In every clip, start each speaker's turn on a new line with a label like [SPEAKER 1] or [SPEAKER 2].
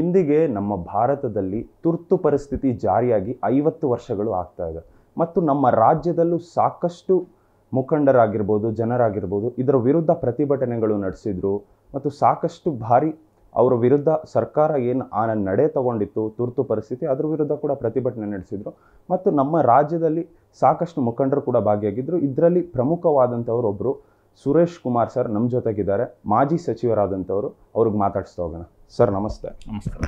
[SPEAKER 1] ಇಂದಿಗೆ ನಮ್ಮ ಭಾರತದಲ್ಲಿ ತುರ್ತು ಪರಿಸ್ಥಿತಿ ಜಾರಿಯಾಗಿ ಐವತ್ತು ವರ್ಷಗಳು ಆಗ್ತಾ ಇದೆ ಮತ್ತು ನಮ್ಮ ರಾಜ್ಯದಲ್ಲೂ ಸಾಕಷ್ಟು ಮುಖಂಡರಾಗಿರ್ಬೋದು ಜನರಾಗಿರ್ಬೋದು ಇದರ ವಿರುದ್ಧ ಪ್ರತಿಭಟನೆಗಳು ನಡೆಸಿದ್ರು ಮತ್ತು ಸಾಕಷ್ಟು ಭಾರಿ ಅವರ ವಿರುದ್ಧ ಸರ್ಕಾರ ಏನು ಆ ನಡೆ ತಗೊಂಡಿತ್ತು ತುರ್ತು ಪರಿಸ್ಥಿತಿ ಅದ್ರ ವಿರುದ್ಧ ಕೂಡ ಪ್ರತಿಭಟನೆ ನಡೆಸಿದರು ಮತ್ತು ನಮ್ಮ ರಾಜ್ಯದಲ್ಲಿ ಸಾಕಷ್ಟು ಮುಖಂಡರು ಕೂಡ ಭಾಗಿಯಾಗಿದ್ದರು ಇದರಲ್ಲಿ ಪ್ರಮುಖವಾದಂಥವ್ರು ಒಬ್ಬರು ಸುರೇಶ್ ಕುಮಾರ್ ಸರ್ ನಮ್ಮ ಜೊತೆಗಿದ್ದಾರೆ ಮಾಜಿ ಸಚಿವರಾದಂಥವರು ಅವ್ರಿಗೆ ಮಾತಾಡಿಸ್ತಾ ಹೋಗೋಣ ಸರ್ ನಮಸ್ತೆ ನಮಸ್ಕಾರ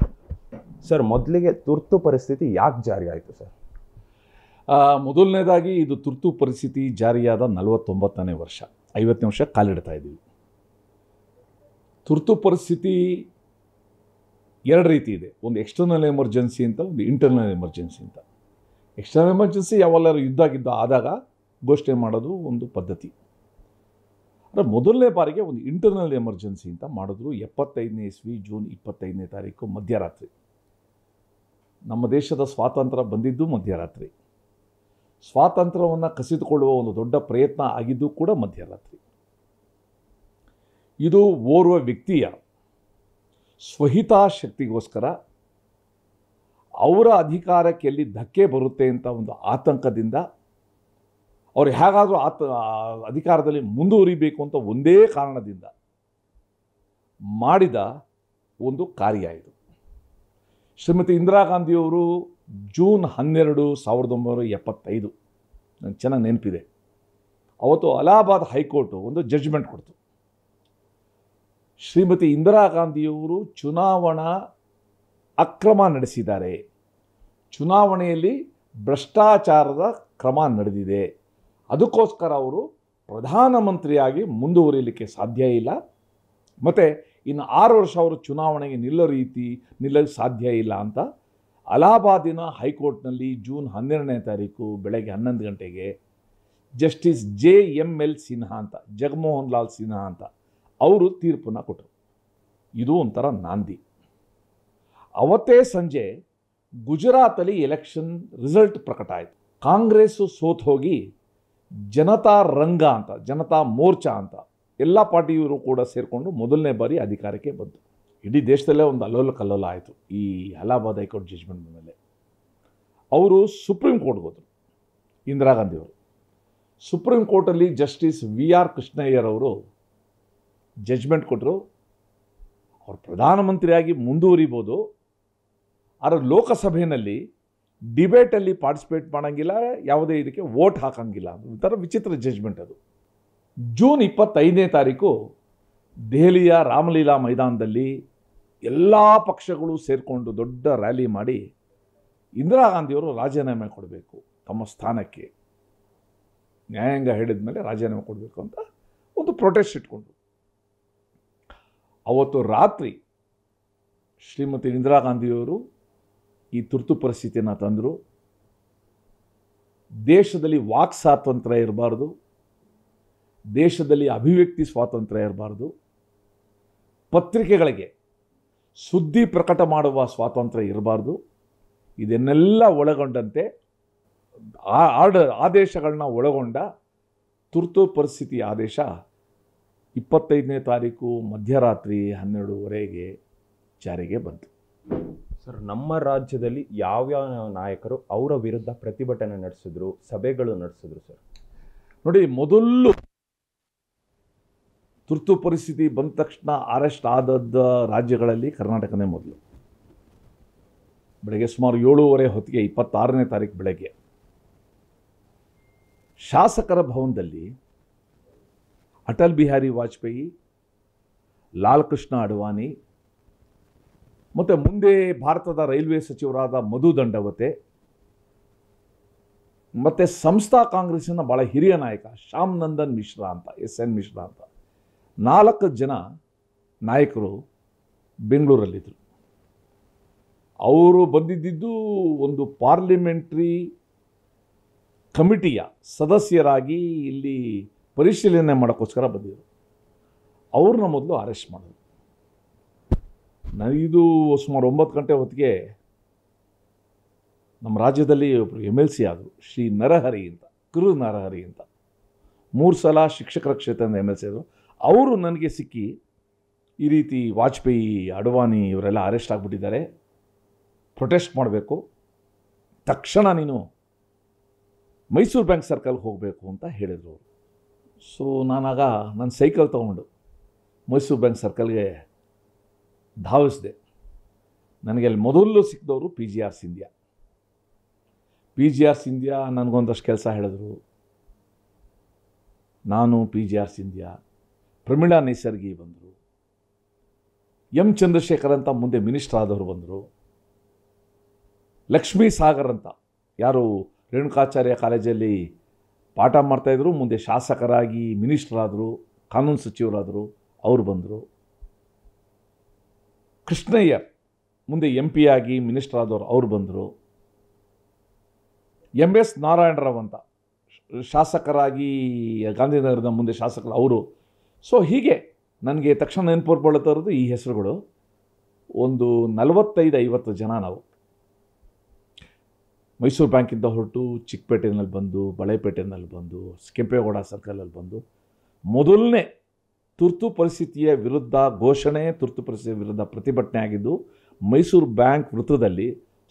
[SPEAKER 1] ಸರ್ ಮೊದಲಿಗೆ ತುರ್ತು ಪರಿಸ್ಥಿತಿ ಯಾಕೆ ಜಾರಿ ಆಯಿತು ಸರ್
[SPEAKER 2] ಮೊದಲನೇದಾಗಿ ಇದು ತುರ್ತು ಪರಿಸ್ಥಿತಿ ಜಾರಿಯಾದ ನಲವತ್ತೊಂಬತ್ತನೇ ವರ್ಷ ಐವತ್ತನೇ ವರ್ಷ ಕಾಲಿಡ್ತಾ ಇದ್ದೀವಿ ತುರ್ತು ಪರಿಸ್ಥಿತಿ ಎರಡು ರೀತಿ ಇದೆ ಒಂದು ಎಕ್ಸ್ಟರ್ನಲ್ ಎಮರ್ಜೆನ್ಸಿ ಅಂತ ಒಂದು ಇಂಟರ್ನಲ್ ಎಮರ್ಜೆನ್ಸಿ ಅಂತ ಎಕ್ಸ್ಟರ್ನಲ್ ಎಮರ್ಜೆನ್ಸಿ ಯಾವೆಲ್ಲರೂ ಯುದ್ಧ ಆಗಿದ್ದ ಆದಾಗ ಘೋಷಣೆ ಮಾಡೋದು ಒಂದು ಪದ್ಧತಿ ಅಂದರೆ ಮೊದಲನೇ ಬಾರಿಗೆ ಒಂದು ಇಂಟರ್ನಲ್ ಎಮರ್ಜೆನ್ಸಿ ಅಂತ ಮಾಡಿದ್ರು ಎಪ್ಪತ್ತೈದನೇ ಇಸ್ವಿ ಜೂನ್ ಇಪ್ಪತ್ತೈದನೇ ತಾರೀಕು ಮಧ್ಯರಾತ್ರಿ ನಮ್ಮ ದೇಶದ ಸ್ವಾತಂತ್ರ್ಯ ಬಂದಿದ್ದು ಮಧ್ಯರಾತ್ರಿ ಸ್ವಾತಂತ್ರ್ಯವನ್ನು ಕಸಿದುಕೊಳ್ಳುವ ಒಂದು ದೊಡ್ಡ ಪ್ರಯತ್ನ ಆಗಿದ್ದು ಕೂಡ ಮಧ್ಯರಾತ್ರಿ ಇದು ಓರ್ವ ವ್ಯಕ್ತಿಯ ಸ್ವಹಿತಾಶಕ್ತಿಗೋಸ್ಕರ ಅವರ ಅಧಿಕಾರಕ್ಕೆ ಎಲ್ಲಿ ಧಕ್ಕೆ ಬರುತ್ತೆ ಅಂತ ಒಂದು ಆತಂಕದಿಂದ ಅವ್ರು ಹೇಗಾದರೂ ಆತ ಅಧಿಕಾರದಲ್ಲಿ ಮುಂದುವರಿಬೇಕು ಅಂತ ಒಂದೇ ಕಾರಣದಿಂದ ಮಾಡಿದ ಒಂದು ಕಾರ್ಯ ಇದು ಶ್ರೀಮತಿ ಇಂದಿರಾ ಗಾಂಧಿಯವರು ಜೂನ್ ಹನ್ನೆರಡು ಸಾವಿರದ ಒಂಬೈನೂರ ಎಪ್ಪತ್ತೈದು ನನಗೆ ಚೆನ್ನಾಗಿ ನೆನಪಿದೆ ಅವತ್ತು ಅಲಹಾಬಾದ್ ಹೈಕೋರ್ಟು ಒಂದು ಜಡ್ಜ್ಮೆಂಟ್ ಕೊಡ್ತು ಶ್ರೀಮತಿ ಇಂದಿರಾ ಗಾಂಧಿಯವರು ಚುನಾವಣಾ ಅಕ್ರಮ ನಡೆಸಿದ್ದಾರೆ ಚುನಾವಣೆಯಲ್ಲಿ ಭ್ರಷ್ಟಾಚಾರದ ಕ್ರಮ ನಡೆದಿದೆ ಅದಕ್ಕೋಸ್ಕರ ಅವರು ಪ್ರಧಾನಮಂತ್ರಿಯಾಗಿ ಮುಂದುವರಿಲಿಕ್ಕೆ ಸಾಧ್ಯ ಇಲ್ಲ ಮತ್ತು ಇನ್ನು ಆರು ವರ್ಷ ಅವರು ಚುನಾವಣೆಗೆ ನಿಲ್ಲೋ ರೀತಿ ನಿಲ್ಲಕ್ಕೆ ಸಾಧ್ಯ ಇಲ್ಲ ಅಂತ ಅಲಹಾಬಾದಿನ ಹೈಕೋರ್ಟ್ನಲ್ಲಿ ಜೂನ್ ಹನ್ನೆರಡನೇ ತಾರೀಕು ಬೆಳಗ್ಗೆ ಹನ್ನೊಂದು ಗಂಟೆಗೆ justice J M L Sinha ಅಂತ ಜಗಮೋಹನ್ ಲಾಲ್ ಸಿನ್ಹಾ ಅಂತ ಅವರು ತೀರ್ಪನ್ನು ಕೊಟ್ಟರು ಇದು ಒಂಥರ ನಾಂದಿ ಅವತ್ತೇ ಸಂಜೆ ಗುಜರಾತಲ್ಲಿ ಎಲೆಕ್ಷನ್ ರಿಸಲ್ಟ್ ಪ್ರಕಟ ಆಯಿತು ಕಾಂಗ್ರೆಸ್ಸು ಸೋತ್ ಹೋಗಿ ಜನತಾ ರಂಗ ಅಂತ ಜನತಾ ಮೋರ್ಚಾ ಅಂತ ಎಲ್ಲ ಪಾರ್ಟಿಯವರು ಕೂಡ ಸೇರಿಕೊಂಡು ಮೊದಲನೇ ಬಾರಿ ಅಧಿಕಾರಕ್ಕೆ ಬಂತು ಇಡೀ ದೇಶದಲ್ಲೇ ಒಂದು ಅಲ್ಲೋಲ ಕಲ್ಲೋಲ ಆಯಿತು ಈ ಅಲಹಾಬಾದ್ ಹೈಕೋರ್ಟ್ ಜಜ್ಮೆಂಟ್ ಮೇಲೆ ಅವರು ಸುಪ್ರೀಂ ಕೋರ್ಟ್ಗೆ ಹೋದರು ಇಂದಿರಾ ಗಾಂಧಿಯವರು ಸುಪ್ರೀಂ ಕೋರ್ಟಲ್ಲಿ ಜಸ್ಟಿಸ್ ವಿ ಆರ್ ಕೃಷ್ಣಯ್ಯರವರು ಜಜ್ಮೆಂಟ್ ಕೊಟ್ಟರು ಅವರು ಪ್ರಧಾನಮಂತ್ರಿಯಾಗಿ ಮುಂದುವರಿಬೋದು ಆದರೆ ಲೋಕಸಭೆಯಲ್ಲಿ ಡಿಬೇಟಲ್ಲಿ ಪಾರ್ಟಿಸಿಪೇಟ್ ಮಾಡೋಂಗಿಲ್ಲ ಯಾವುದೇ ಇದಕ್ಕೆ ವೋಟ್ ಹಾಕೋಂಗಿಲ್ಲ ಒಂಥರ ವಿಚಿತ್ರ ಜಜ್ಮೆಂಟ್ ಅದು ಜೂನ್ ಇಪ್ಪತ್ತೈದನೇ ತಾರೀಕು ದೆಹಲಿಯ ರಾಮಲೀಲಾ ಮೈದಾನದಲ್ಲಿ ಎಲ್ಲ ಪಕ್ಷಗಳು ಸೇರಿಕೊಂಡು ದೊಡ್ಡ ರ್ಯಾಲಿ ಮಾಡಿ ಇಂದಿರಾ ಗಾಂಧಿಯವರು ರಾಜೀನಾಮೆ ಕೊಡಬೇಕು ತಮ್ಮ ಸ್ಥಾನಕ್ಕೆ ನ್ಯಾಯಾಂಗ ಹೇಳಿದ ಮೇಲೆ ರಾಜೀನಾಮೆ ಕೊಡಬೇಕು ಅಂತ ಒಂದು ಪ್ರೊಟೆಸ್ಟ್ ಇಟ್ಕೊಂಡ್ರು ಅವತ್ತು ರಾತ್ರಿ ಶ್ರೀಮತಿ ಇಂದಿರಾ ಗಾಂಧಿಯವರು ಈ ತುರ್ತು ಪರಿಸ್ಥಿತಿಯನ್ನು ತಂದರು ದೇಶದಲ್ಲಿ ವಾಕ್ ಸ್ವಾತಂತ್ರ್ಯ ಇರಬಾರ್ದು ದೇಶದಲ್ಲಿ ಅಭಿವ್ಯಕ್ತಿ ಸ್ವಾತಂತ್ರ್ಯ ಇರಬಾರ್ದು ಪತ್ರಿಕೆಗಳಿಗೆ ಸುದ್ದಿ ಪ್ರಕಟ ಮಾಡುವ ಸ್ವಾತಂತ್ರ್ಯ ಇರಬಾರ್ದು ಇದನ್ನೆಲ್ಲ ಒಳಗೊಂಡಂತೆ ಆ ಆರ್ಡರ್ ಆದೇಶಗಳನ್ನ ಒಳಗೊಂಡ ತುರ್ತು ಪರಿಸ್ಥಿತಿ ಆದೇಶ ಇಪ್ಪತ್ತೈದನೇ ತಾರೀಕು ಮಧ್ಯರಾತ್ರಿ ಹನ್ನೆರಡುವರೆಗೆ ಜಾರಿಗೆ ಬಂತು
[SPEAKER 1] ಸರ್ ನಮ್ಮ ರಾಜ್ಯದಲ್ಲಿ ಯಾವ್ಯಾವ ನಾಯಕರು ಅವರ ವಿರುದ್ಧ ಪ್ರತಿಭಟನೆ ನಡೆಸಿದ್ರು ಸಭೆಗಳು ನಡೆಸಿದ್ರು ಸರ್
[SPEAKER 2] ನೋಡಿ ಮೊದಲು ತುರ್ತು ಪರಿಸ್ಥಿತಿ ಬಂದ ತಕ್ಷಣ ಅರೆಸ್ಟ್ ಆದದ್ದ ರಾಜ್ಯಗಳಲ್ಲಿ ಕರ್ನಾಟಕನೇ ಮೊದಲು ಬೆಳಗ್ಗೆ ಸುಮಾರು ಏಳೂವರೆ ಹೊತ್ತಿಗೆ ಇಪ್ಪತ್ತಾರನೇ ತಾರೀಕು ಬೆಳಗ್ಗೆ ಶಾಸಕರ ಭವನದಲ್ಲಿ ಅಟಲ್ ಬಿಹಾರಿ ವಾಜಪೇಯಿ ಲಾಲ್ ಕೃಷ್ಣ ಅಡ್ವಾನಿ ಮತ್ತು ಮುಂದೆ ಭಾರತದ ರೈಲ್ವೆ ಸಚಿವರಾದ ಮಧು ದಂಡವತೆ ಮತ್ತು ಸಂಸ್ಥಾ ಕಾಂಗ್ರೆಸ್ಸಿನ ಭಾಳ ಹಿರಿಯ ನಾಯಕ ಶ್ಯಾಮ್ ನಂದನ್ ಮಿಶ್ರಾ ಅಂತ ಎಸ್ ಎನ್ ಮಿಶ್ರಾ ಅಂತ ನಾಲ್ಕು ಜನ ನಾಯಕರು ಬೆಂಗಳೂರಲ್ಲಿದ್ದರು ಅವರು ಬಂದಿದ್ದು ಒಂದು ಪಾರ್ಲಿಮೆಂಟ್ರಿ ಕಮಿಟಿಯ ಸದಸ್ಯರಾಗಿ ಇಲ್ಲಿ ಪರಿಶೀಲನೆ ಮಾಡೋಕ್ಕೋಸ್ಕರ ಬಂದಿದ್ದರು ಅವ್ರನ್ನ ಮೊದಲು ಅರೆಸ್ಟ್ ಮಾಡಿದ್ರು ನನಗಿದು ಸುಮಾರು ಒಂಬತ್ತು ಗಂಟೆ ಹೊತ್ತಿಗೆ ನಮ್ಮ ರಾಜ್ಯದಲ್ಲಿ ಒಬ್ಬರು ಎಮ್ ಎಲ್ ಸಿ ಆದರು ಶ್ರೀ ನರಹರಿ ಅಂತ ಕಿರು ನರಹರಿ ಅಂತ ಮೂರು ಸಲ ಶಿಕ್ಷಕರ ಕ್ಷೇತ್ರದ ಎಮ್ ಎಲ್ ಸಿ ಆದರು ಅವರು ನನಗೆ ಸಿಕ್ಕಿ ಈ ರೀತಿ ವಾಜಪೇಯಿ ಅಡ್ವಾನಿ ಇವರೆಲ್ಲ ಅರೆಸ್ಟ್ ಆಗಿಬಿಟ್ಟಿದ್ದಾರೆ ಪ್ರೊಟೆಸ್ಟ್ ಮಾಡಬೇಕು ತಕ್ಷಣ ನೀನು ಮೈಸೂರು ಬ್ಯಾಂಕ್ ಸರ್ಕಲ್ಗೆ ಹೋಗಬೇಕು ಅಂತ ಹೇಳಿದರು ಸೊ ನಾನಾಗ ನನ್ನ ಸೈಕಲ್ ತೊಗೊಂಡು ಮೈಸೂರು ಬ್ಯಾಂಕ್ ಸರ್ಕಲ್ಗೆ ಧಾವಿಸಿದೆ ನನಗೆ ಅಲ್ಲಿ ಮೊದಲು ಸಿಕ್ಕಿದವರು P G R Scindia P G R Scindia ನನಗೊಂದಷ್ಟು ಕೆಲಸ ಹೇಳಿದ್ರು ನಾನು P G R Scindia Pramila ನೈಸರ್ಗಿ ಬಂದರು ಎಂ ಚಂದ್ರಶೇಖರ್ ಅಂತ ಮುಂದೆ ಮಿನಿಸ್ಟರ್ ಆದವರು ಬಂದರು ಲಕ್ಷ್ಮೀ ಸಾಗರ್ ಅಂತ ಯಾರು ರೇಣುಕಾಚಾರ್ಯ ಕಾಲೇಜಲ್ಲಿ ಪಾಠ ಮಾಡ್ತಾಯಿದ್ರು ಮುಂದೆ ಶಾಸಕರಾಗಿ ಆದರು ಕಾನೂನು ಸಚಿವರಾದರು ಅವರು ಬಂದರು ಕೃಷ್ಣಯ್ಯ ಮುಂದೆ ಎಂ ಪಿ ಆಗಿ ಮಿನಿಸ್ಟರ್ ಆದವರು ಅವ್ರು ಬಂದರು ಎಂ ಎಸ್ ನಾರಾಯಣರಾವ್ ಅಂತ ಶಾಸಕರಾಗಿ ಗಾಂಧಿನಗರದ ಮುಂದೆ ಶಾಸಕರು ಅವರು ಸೊ ಹೀಗೆ ನನಗೆ ತಕ್ಷಣ ನೆನಪು ಇರೋದು ಈ ಹೆಸರುಗಳು ಒಂದು ನಲವತ್ತೈದು ಐವತ್ತು ಜನ ನಾವು ಮೈಸೂರು ಬ್ಯಾಂಕಿಂದ ಹೊರಟು ಚಿಕ್ಕಪೇಟೆನಲ್ಲಿ ಬಂದು ಬಳೆಪೇಟೆಯಲ್ಲಿ ಬಂದು ಕೆಂಪೇಗೌಡ ಸರ್ಕಲಲ್ಲಿ ಬಂದು ಮೊದಲನೇ ತುರ್ತು ಪರಿಸ್ಥಿತಿಯ ವಿರುದ್ಧ ಘೋಷಣೆ ತುರ್ತು ಪರಿಸ್ಥಿತಿಯ ವಿರುದ್ಧ ಪ್ರತಿಭಟನೆ ಆಗಿದ್ದು ಮೈಸೂರು ಬ್ಯಾಂಕ್ ವೃತ್ತದಲ್ಲಿ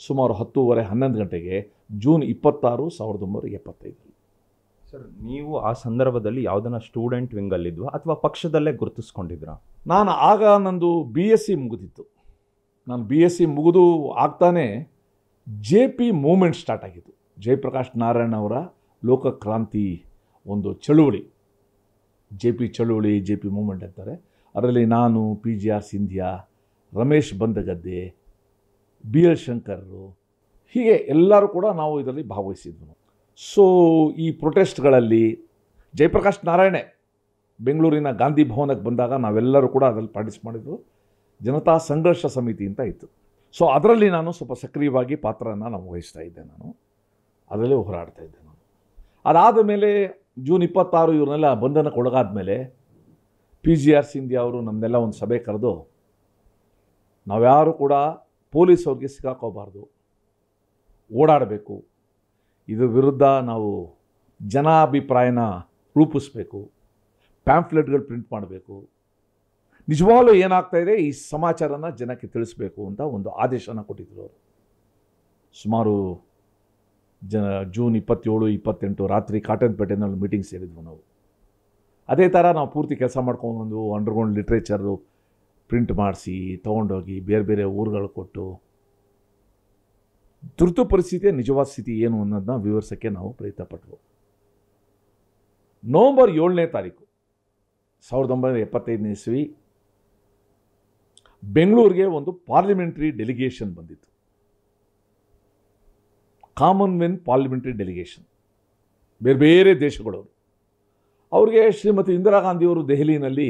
[SPEAKER 2] ಸುಮಾರು ಹತ್ತೂವರೆ ಹನ್ನೊಂದು ಗಂಟೆಗೆ ಜೂನ್ ಇಪ್ಪತ್ತಾರು ಸಾವಿರದ ಒಂಬೈನೂರ ಎಪ್ಪತ್ತೈದು
[SPEAKER 1] ಸರ್ ನೀವು ಆ ಸಂದರ್ಭದಲ್ಲಿ ಯಾವುದನ್ನ ಸ್ಟೂಡೆಂಟ್ ವಿಂಗಲ್ಲಿದ್ವಾ ಅಥವಾ ಪಕ್ಷದಲ್ಲೇ ಗುರುತಿಸ್ಕೊಂಡಿದ್ರಾ
[SPEAKER 2] ನಾನು ಆಗ ನಂದು ಬಿ ಎಸ್ ಸಿ ಮುಗಿದಿತ್ತು ನಾನು ಬಿ ಎಸ್ ಸಿ ಮುಗಿದು ಆಗ್ತಾನೆ ಜೆ ಪಿ ಮೂಮೆಂಟ್ ಸ್ಟಾರ್ಟ್ ಆಗಿತ್ತು ಜಯಪ್ರಕಾಶ್ ನಾರಾಯಣ ಅವರ ಲೋಕಕ್ರಾಂತಿ ಒಂದು ಚಳುವಳಿ ಜೆ ಪಿ ಚಳುವಳಿ ಜೆ ಪಿ ಮೂಮೆಂಟ್ ಅಂತಾರೆ ಅದರಲ್ಲಿ ನಾನು P G R Scindia Ramesh Bandagadde B L ಶಂಕರರು ಹೀಗೆ ಎಲ್ಲರೂ ಕೂಡ ನಾವು ಇದರಲ್ಲಿ ಭಾಗವಹಿಸಿದ್ವು ಸೊ ಈ ಪ್ರೊಟೆಸ್ಟ್ಗಳಲ್ಲಿ ಜಯಪ್ರಕಾಶ್ ನಾರಾಯಣೆ ಬೆಂಗಳೂರಿನ ಗಾಂಧಿ ಭವನಕ್ಕೆ ಬಂದಾಗ ನಾವೆಲ್ಲರೂ ಕೂಡ ಅದರಲ್ಲಿ ಪಾರ್ಟಿಸಿಪೇಟ್ ಮಾಡಿದ್ರು ಜನತಾ ಸಂಘರ್ಷ ಸಮಿತಿ ಅಂತ ಇತ್ತು ಸೊ ಅದರಲ್ಲಿ ನಾನು ಸ್ವಲ್ಪ ಸಕ್ರಿಯವಾಗಿ ಪಾತ್ರನ ನಾವು ವಹಿಸ್ತಾ ಇದ್ದೆ ನಾನು ಅದರಲ್ಲಿ ಹೋರಾಡ್ತಾ ಇದ್ದೆ ನಾನು ಅದಾದ ಮೇಲೆ ಜೂನ್ ಇಪ್ಪತ್ತಾರು ಇವ್ರನ್ನೆಲ್ಲ ಒಳಗಾದ ಮೇಲೆ ಪಿ ಜಿ ಆರ್ ಸಿಂಧಿ ಅವರು ನಮ್ಮನ್ನೆಲ್ಲ ಒಂದು ಸಭೆ ಕರೆದು ನಾವ್ಯಾರು ಕೂಡ ಪೊಲೀಸ್ ಅವ್ರಿಗೆ ಸಿಗಾಕೋಬಾರ್ದು ಓಡಾಡಬೇಕು ಇದ್ರ ವಿರುದ್ಧ ನಾವು ಜನಾಭಿಪ್ರಾಯನ ರೂಪಿಸಬೇಕು ಪ್ಯಾಂಫ್ಲೆಟ್ಗಳು ಪ್ರಿಂಟ್ ಮಾಡಬೇಕು ನಿಜವಾಗ್ಲೂ ಏನಾಗ್ತಾಯಿದೆ ಈ ಸಮಾಚಾರನ ಜನಕ್ಕೆ ತಿಳಿಸ್ಬೇಕು ಅಂತ ಒಂದು ಆದೇಶನ ಕೊಟ್ಟಿದ್ರು ಅವರು ಸುಮಾರು ಜನ ಜೂನ್ ಇಪ್ಪತ್ತೇಳು ಇಪ್ಪತ್ತೆಂಟು ರಾತ್ರಿ ಕಾಟನ್ಪೇಟೆನಲ್ಲಿ ಮೀಟಿಂಗ್ ಸೇರಿದ್ವು ನಾವು ಅದೇ ಥರ ನಾವು ಪೂರ್ತಿ ಕೆಲಸ ಮಾಡ್ಕೊಂಡು ಬಂದು ಅಂಡರ್ಗ್ರೌಂಡ್ ಲಿಟ್ರೇಚರು ಪ್ರಿಂಟ್ ಮಾಡಿಸಿ ತೊಗೊಂಡೋಗಿ ಬೇರೆ ಬೇರೆ ಊರುಗಳು ಕೊಟ್ಟು ತುರ್ತು ಪರಿಸ್ಥಿತಿಯ ನಿಜವಾದ ಸ್ಥಿತಿ ಏನು ಅನ್ನೋದನ್ನ ವಿವರಿಸೋಕ್ಕೆ ನಾವು ಪ್ರಯತ್ನ ನವಂಬರ್ ಏಳನೇ ತಾರೀಕು ಸಾವಿರದ ಒಂಬೈನೂರ ಎಪ್ಪತ್ತೈದನೇ ಇಸ್ವಿ ಬೆಂಗಳೂರಿಗೆ ಒಂದು ಪಾರ್ಲಿಮೆಂಟ್ರಿ ಡೆಲಿಗೇಷನ್ ಬಂದಿತ್ತು ಕಾಮನ್ವೆನ್ ಪಾರ್ಲಿಮೆಂಟ್ರಿ ಡೆಲಿಗೇಷನ್ ಬೇರೆ ಬೇರೆ ದೇಶಗಳವರು ಅವ್ರಿಗೆ ಶ್ರೀಮತಿ ಇಂದಿರಾ ಗಾಂಧಿಯವರು ದೆಹಲಿಯಲ್ಲಿ